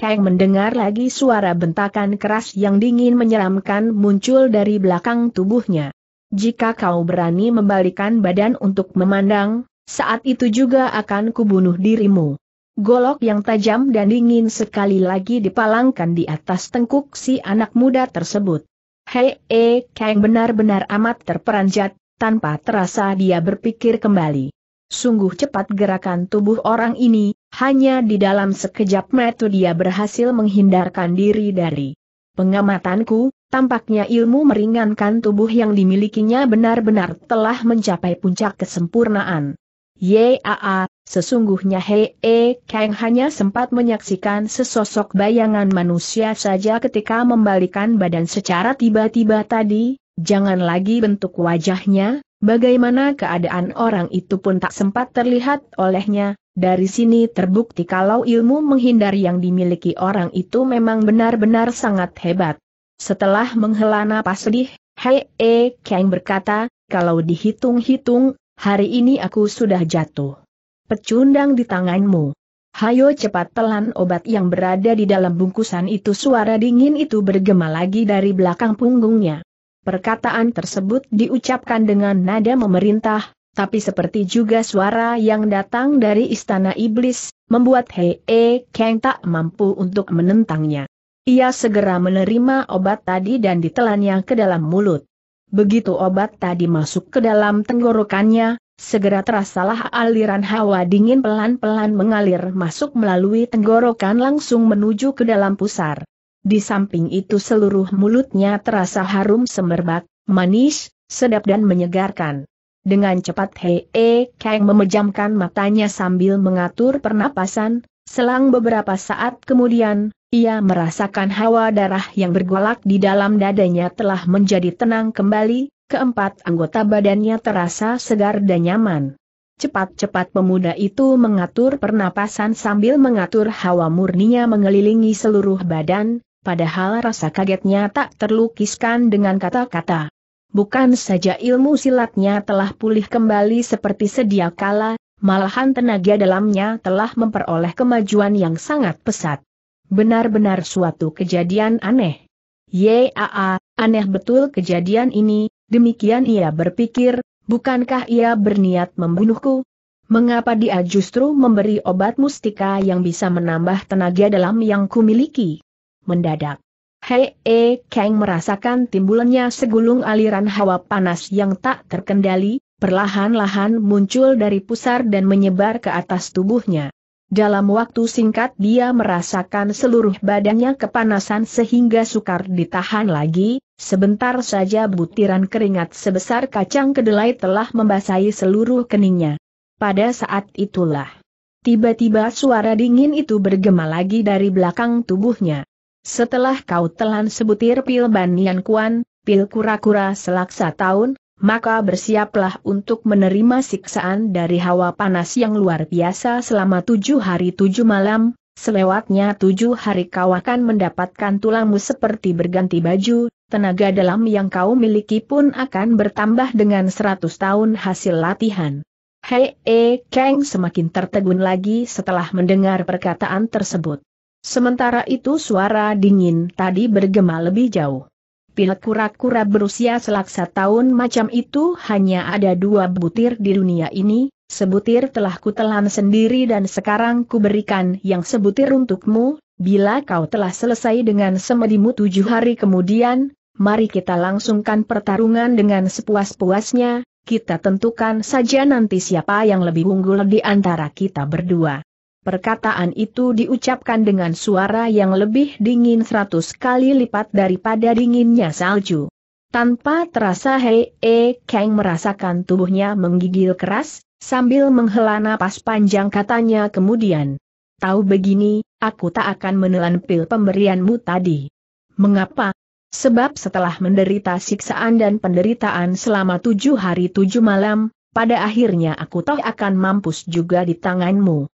Kang mendengar lagi suara bentakan keras yang dingin menyeramkan muncul dari belakang tubuhnya. Jika kau berani membalikan badan untuk memandang, saat itu juga akan kubunuh dirimu. Golok yang tajam dan dingin sekali lagi dipalangkan di atas tengkuk si anak muda tersebut. Hee Kang benar-benar amat terperanjat, tanpa terasa dia berpikir kembali. Sungguh cepat gerakan tubuh orang ini, hanya di dalam sekejap mata dia berhasil menghindarkan diri dari pengamatanku, tampaknya ilmu meringankan tubuh yang dimilikinya benar-benar telah mencapai puncak kesempurnaan. Yaa, sesungguhnya Hee Kang hanya sempat menyaksikan sesosok bayangan manusia saja ketika membalikan badan secara tiba-tiba tadi, jangan lagi bentuk wajahnya, bagaimana keadaan orang itu pun tak sempat terlihat olehnya, dari sini terbukti kalau ilmu menghindar yang dimiliki orang itu memang benar-benar sangat hebat. Setelah menghela napas sedih, Hei E Kang berkata, kalau dihitung-hitung, hari ini aku sudah jatuh. Pecundang di tanganmu. Hayo cepat telan obat yang berada di dalam bungkusan itu suara dingin itu bergema lagi dari belakang punggungnya. Perkataan tersebut diucapkan dengan nada memerintah, tapi seperti juga suara yang datang dari istana iblis, membuat Hei e Kang tak mampu untuk menentangnya. Ia segera menerima obat tadi dan ditelannya ke dalam mulut. Begitu obat tadi masuk ke dalam tenggorokannya, segera terasalah aliran hawa dingin pelan-pelan mengalir masuk melalui tenggorokan langsung menuju ke dalam pusar. Di samping itu seluruh mulutnya terasa harum semerbak, manis, sedap dan menyegarkan. Dengan cepat hee E Kang memejamkan matanya sambil mengatur pernapasan, selang beberapa saat kemudian, ia merasakan hawa darah yang bergolak di dalam dadanya telah menjadi tenang kembali, keempat anggota badannya terasa segar dan nyaman. Cepat-cepat pemuda itu mengatur pernapasan sambil mengatur hawa murninya mengelilingi seluruh badan, padahal rasa kagetnya tak terlukiskan dengan kata-kata. Bukan saja ilmu silatnya telah pulih kembali seperti sedia kala, malahan tenaga dalamnya telah memperoleh kemajuan yang sangat pesat. Benar-benar suatu kejadian aneh. Yaa, aneh betul kejadian ini, demikian ia berpikir, bukankah ia berniat membunuhku? Mengapa dia justru memberi obat mustika yang bisa menambah tenaga dalam yang kumiliki? Mendadak. Hei eh, Kang merasakan timbulnya segulung aliran hawa panas yang tak terkendali, perlahan-lahan muncul dari pusar dan menyebar ke atas tubuhnya. Dalam waktu singkat dia merasakan seluruh badannya kepanasan sehingga sukar ditahan lagi, sebentar saja butiran keringat sebesar kacang kedelai telah membasahi seluruh keningnya. Pada saat itulah, tiba-tiba suara dingin itu bergema lagi dari belakang tubuhnya. Setelah kau telan sebutir pil Banian Kuan, pil kura-kura selaksa tahun, maka bersiaplah untuk menerima siksaan dari hawa panas yang luar biasa selama tujuh hari tujuh malam, selewatnya tujuh hari kau akan mendapatkan tulangmu seperti berganti baju, tenaga dalam yang kau miliki pun akan bertambah dengan seratus tahun hasil latihan. Hei, eh, Kang semakin tertegun lagi setelah mendengar perkataan tersebut. Sementara itu suara dingin tadi bergema lebih jauh. Pil kura-kura berusia selaksa tahun macam itu hanya ada dua butir di dunia ini, sebutir telah kutelan sendiri dan sekarang kuberikan yang sebutir untukmu, bila kau telah selesai dengan semedimu tujuh hari kemudian, mari kita langsungkan pertarungan dengan sepuas-puasnya, kita tentukan saja nanti siapa yang lebih unggul di antara kita berdua. Perkataan itu diucapkan dengan suara yang lebih dingin seratus kali lipat daripada dinginnya salju. Tanpa terasa Hei E Kang merasakan tubuhnya menggigil keras, sambil menghela napas panjang katanya kemudian. Tahu begini, aku tak akan menelan pil pemberianmu tadi. Mengapa? Sebab setelah menderita siksaan dan penderitaan selama tujuh hari tujuh malam, pada akhirnya aku toh akan mampus juga di tanganmu.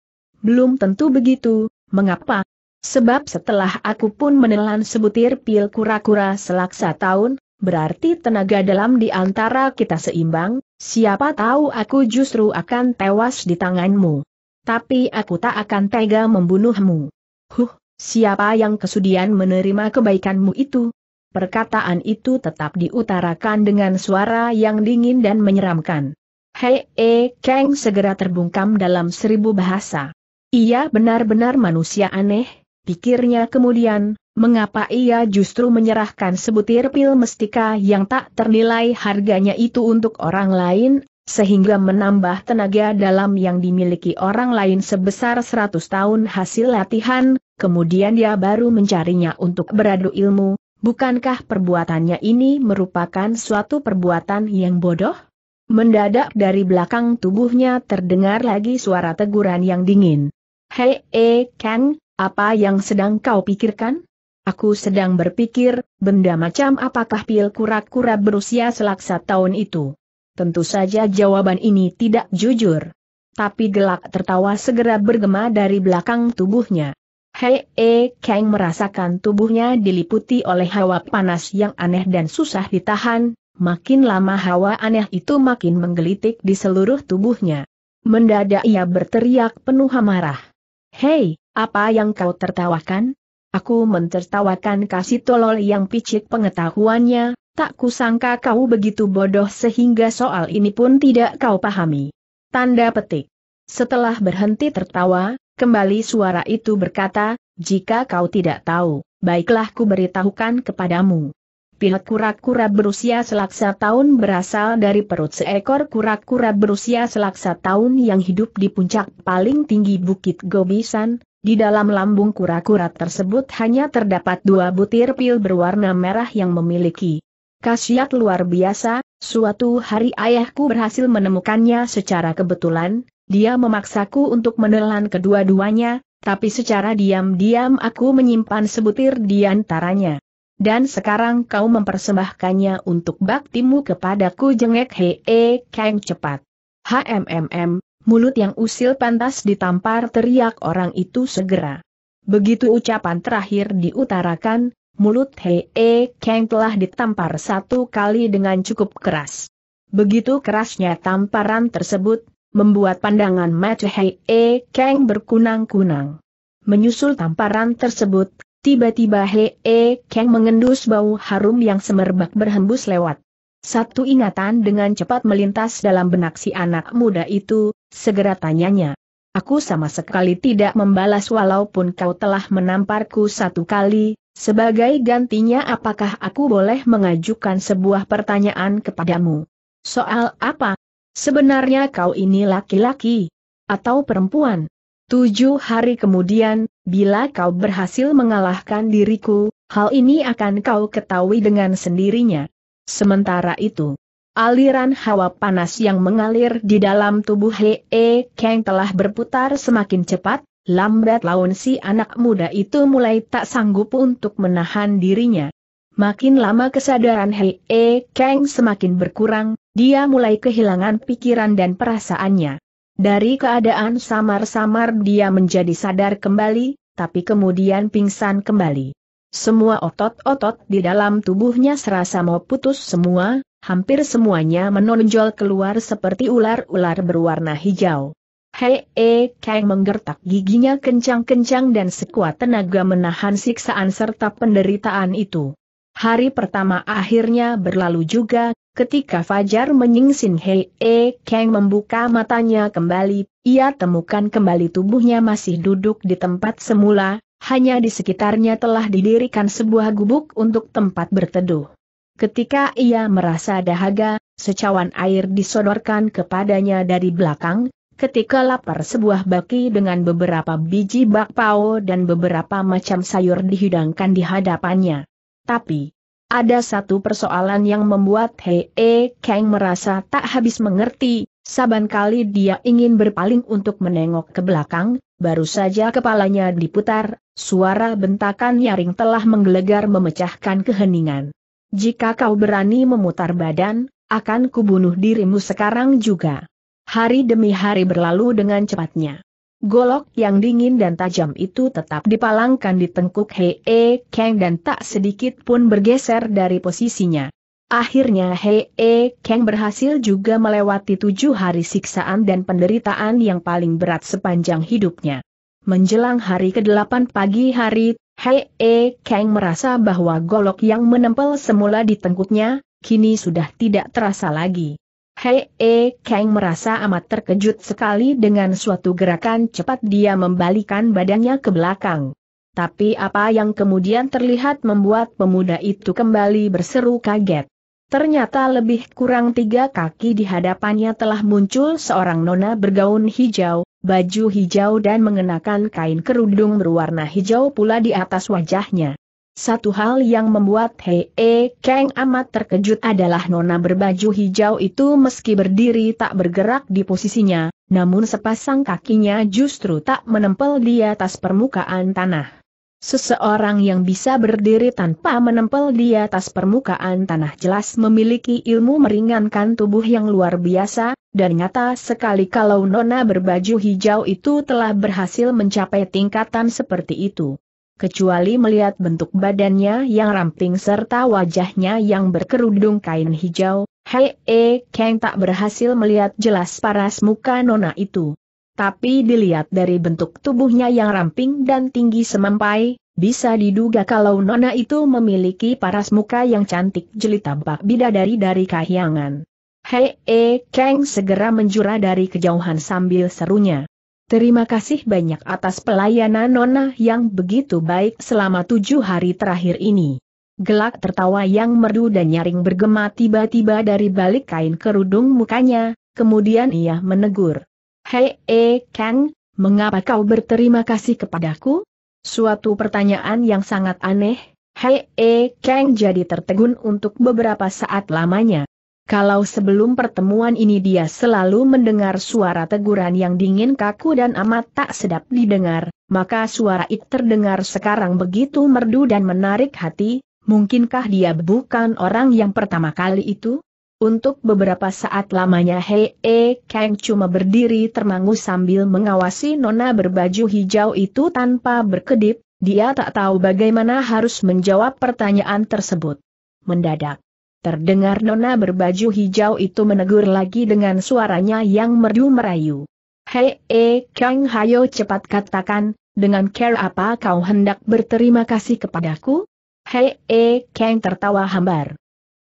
Belum tentu begitu, mengapa? Sebab setelah aku pun menelan sebutir pil kura-kura selaksa tahun, berarti tenaga dalam di antara kita seimbang, siapa tahu aku justru akan tewas di tanganmu. Tapi aku tak akan tega membunuhmu. Huh, siapa yang kesudian menerima kebaikanmu itu? Perkataan itu tetap diutarakan dengan suara yang dingin dan menyeramkan. Hei, e, Kang segera terbungkam dalam seribu bahasa. Ia benar-benar manusia aneh, pikirnya kemudian, mengapa ia justru menyerahkan sebutir pil mestika yang tak ternilai harganya itu untuk orang lain, sehingga menambah tenaga dalam yang dimiliki orang lain sebesar 100 tahun hasil latihan, kemudian dia baru mencarinya untuk beradu ilmu, bukankah perbuatannya ini merupakan suatu perbuatan yang bodoh? Mendadak dari belakang tubuhnya terdengar lagi suara teguran yang dingin. Hei, eh, Ken, apa yang sedang kau pikirkan? Aku sedang berpikir, benda macam apakah pil kura-kura berusia selaksa tahun itu? Tentu saja jawaban ini tidak jujur. Tapi gelak tertawa segera bergema dari belakang tubuhnya. Hei, eh, Kang merasakan tubuhnya diliputi oleh hawa panas yang aneh dan susah ditahan, makin lama hawa aneh itu makin menggelitik di seluruh tubuhnya. Mendadak ia berteriak penuh amarah. Hei, apa yang kau tertawakan? Aku mentertawakan kasih tolol yang picik pengetahuannya, tak kusangka kau begitu bodoh sehingga soal ini pun tidak kau pahami. Tanda petik. Setelah berhenti tertawa, kembali suara itu berkata, jika kau tidak tahu, baiklah ku beritahukan kepadamu. Pihak kura-kura berusia selaksa tahun berasal dari perut seekor kura-kura berusia selaksa tahun yang hidup di puncak paling tinggi Bukit Gobisan. Di dalam lambung kura-kura tersebut hanya terdapat dua butir pil berwarna merah yang memiliki khasiat luar biasa. Suatu hari ayahku berhasil menemukannya secara kebetulan, dia memaksaku untuk menelan kedua-duanya, tapi secara diam-diam aku menyimpan sebutir di antaranya dan sekarang kau mempersembahkannya untuk baktimu kepadaku jengek hee keng cepat. HMMM, mulut yang usil pantas ditampar teriak orang itu segera. Begitu ucapan terakhir diutarakan, mulut hee keng telah ditampar satu kali dengan cukup keras. Begitu kerasnya tamparan tersebut, membuat pandangan mata hee keng berkunang-kunang. Menyusul tamparan tersebut, Tiba-tiba Hee -he e, Kang mengendus bau harum yang semerbak berhembus lewat. Satu ingatan dengan cepat melintas dalam benak si anak muda itu, segera tanyanya. Aku sama sekali tidak membalas walaupun kau telah menamparku satu kali, sebagai gantinya apakah aku boleh mengajukan sebuah pertanyaan kepadamu? Soal apa? Sebenarnya kau ini laki-laki? Atau perempuan? Tujuh hari kemudian, Bila kau berhasil mengalahkan diriku, hal ini akan kau ketahui dengan sendirinya. Sementara itu, aliran hawa panas yang mengalir di dalam tubuh Hee Keng Kang telah berputar semakin cepat, lambat laun si anak muda itu mulai tak sanggup untuk menahan dirinya. Makin lama kesadaran Hee Keng Kang semakin berkurang, dia mulai kehilangan pikiran dan perasaannya. Dari keadaan samar-samar dia menjadi sadar kembali, tapi kemudian pingsan kembali. Semua otot-otot di dalam tubuhnya serasa mau putus semua, hampir semuanya menonjol keluar seperti ular-ular berwarna hijau. Hei, -e Kang menggertak giginya kencang-kencang dan sekuat tenaga menahan siksaan serta penderitaan itu. Hari pertama akhirnya berlalu juga, Ketika Fajar menyingsing Hei E Kang membuka matanya kembali, ia temukan kembali tubuhnya masih duduk di tempat semula, hanya di sekitarnya telah didirikan sebuah gubuk untuk tempat berteduh. Ketika ia merasa dahaga, secawan air disodorkan kepadanya dari belakang, ketika lapar sebuah baki dengan beberapa biji bakpao dan beberapa macam sayur dihidangkan di hadapannya. Tapi, ada satu persoalan yang membuat Hei e Kang merasa tak habis mengerti, saban kali dia ingin berpaling untuk menengok ke belakang, baru saja kepalanya diputar, suara bentakan nyaring telah menggelegar memecahkan keheningan. Jika kau berani memutar badan, akan kubunuh dirimu sekarang juga. Hari demi hari berlalu dengan cepatnya. Golok yang dingin dan tajam itu tetap dipalangkan di tengkuk Hee Kang dan tak sedikit pun bergeser dari posisinya. Akhirnya Hee Kang berhasil juga melewati tujuh hari siksaan dan penderitaan yang paling berat sepanjang hidupnya. Menjelang hari ke-8 pagi hari, Hee Kang merasa bahwa golok yang menempel semula di tengkuknya, kini sudah tidak terasa lagi. Hei eh, Kang merasa amat terkejut sekali dengan suatu gerakan cepat dia membalikan badannya ke belakang. Tapi apa yang kemudian terlihat membuat pemuda itu kembali berseru kaget. Ternyata lebih kurang tiga kaki di hadapannya telah muncul seorang nona bergaun hijau, baju hijau dan mengenakan kain kerudung berwarna hijau pula di atas wajahnya. Satu hal yang membuat Hei e Kang amat terkejut adalah nona berbaju hijau itu meski berdiri tak bergerak di posisinya, namun sepasang kakinya justru tak menempel di atas permukaan tanah. Seseorang yang bisa berdiri tanpa menempel di atas permukaan tanah jelas memiliki ilmu meringankan tubuh yang luar biasa, dan nyata sekali kalau nona berbaju hijau itu telah berhasil mencapai tingkatan seperti itu kecuali melihat bentuk badannya yang ramping serta wajahnya yang berkerudung kain hijau, Hei E Kang tak berhasil melihat jelas paras muka nona itu. Tapi dilihat dari bentuk tubuhnya yang ramping dan tinggi semampai, bisa diduga kalau nona itu memiliki paras muka yang cantik jelita tampak bidadari dari kahyangan. Hei E Kang segera menjura dari kejauhan sambil serunya. Terima kasih banyak atas pelayanan Nona yang begitu baik selama tujuh hari terakhir ini. Gelak tertawa yang merdu dan nyaring bergema tiba-tiba dari balik kain kerudung mukanya, kemudian ia menegur. Hei, eh, Kang, mengapa kau berterima kasih kepadaku? Suatu pertanyaan yang sangat aneh, Hei, eh, Kang jadi tertegun untuk beberapa saat lamanya. Kalau sebelum pertemuan ini dia selalu mendengar suara teguran yang dingin kaku dan amat tak sedap didengar, maka suara itu terdengar sekarang begitu merdu dan menarik hati, mungkinkah dia bukan orang yang pertama kali itu? Untuk beberapa saat lamanya Hei E Kang cuma berdiri termangu sambil mengawasi nona berbaju hijau itu tanpa berkedip, dia tak tahu bagaimana harus menjawab pertanyaan tersebut. Mendadak Terdengar nona berbaju hijau itu menegur lagi dengan suaranya yang merdu merayu. Hei, eh, Kang Hayo cepat katakan, dengan care apa kau hendak berterima kasih kepadaku? Hei, eh, Kang tertawa hambar.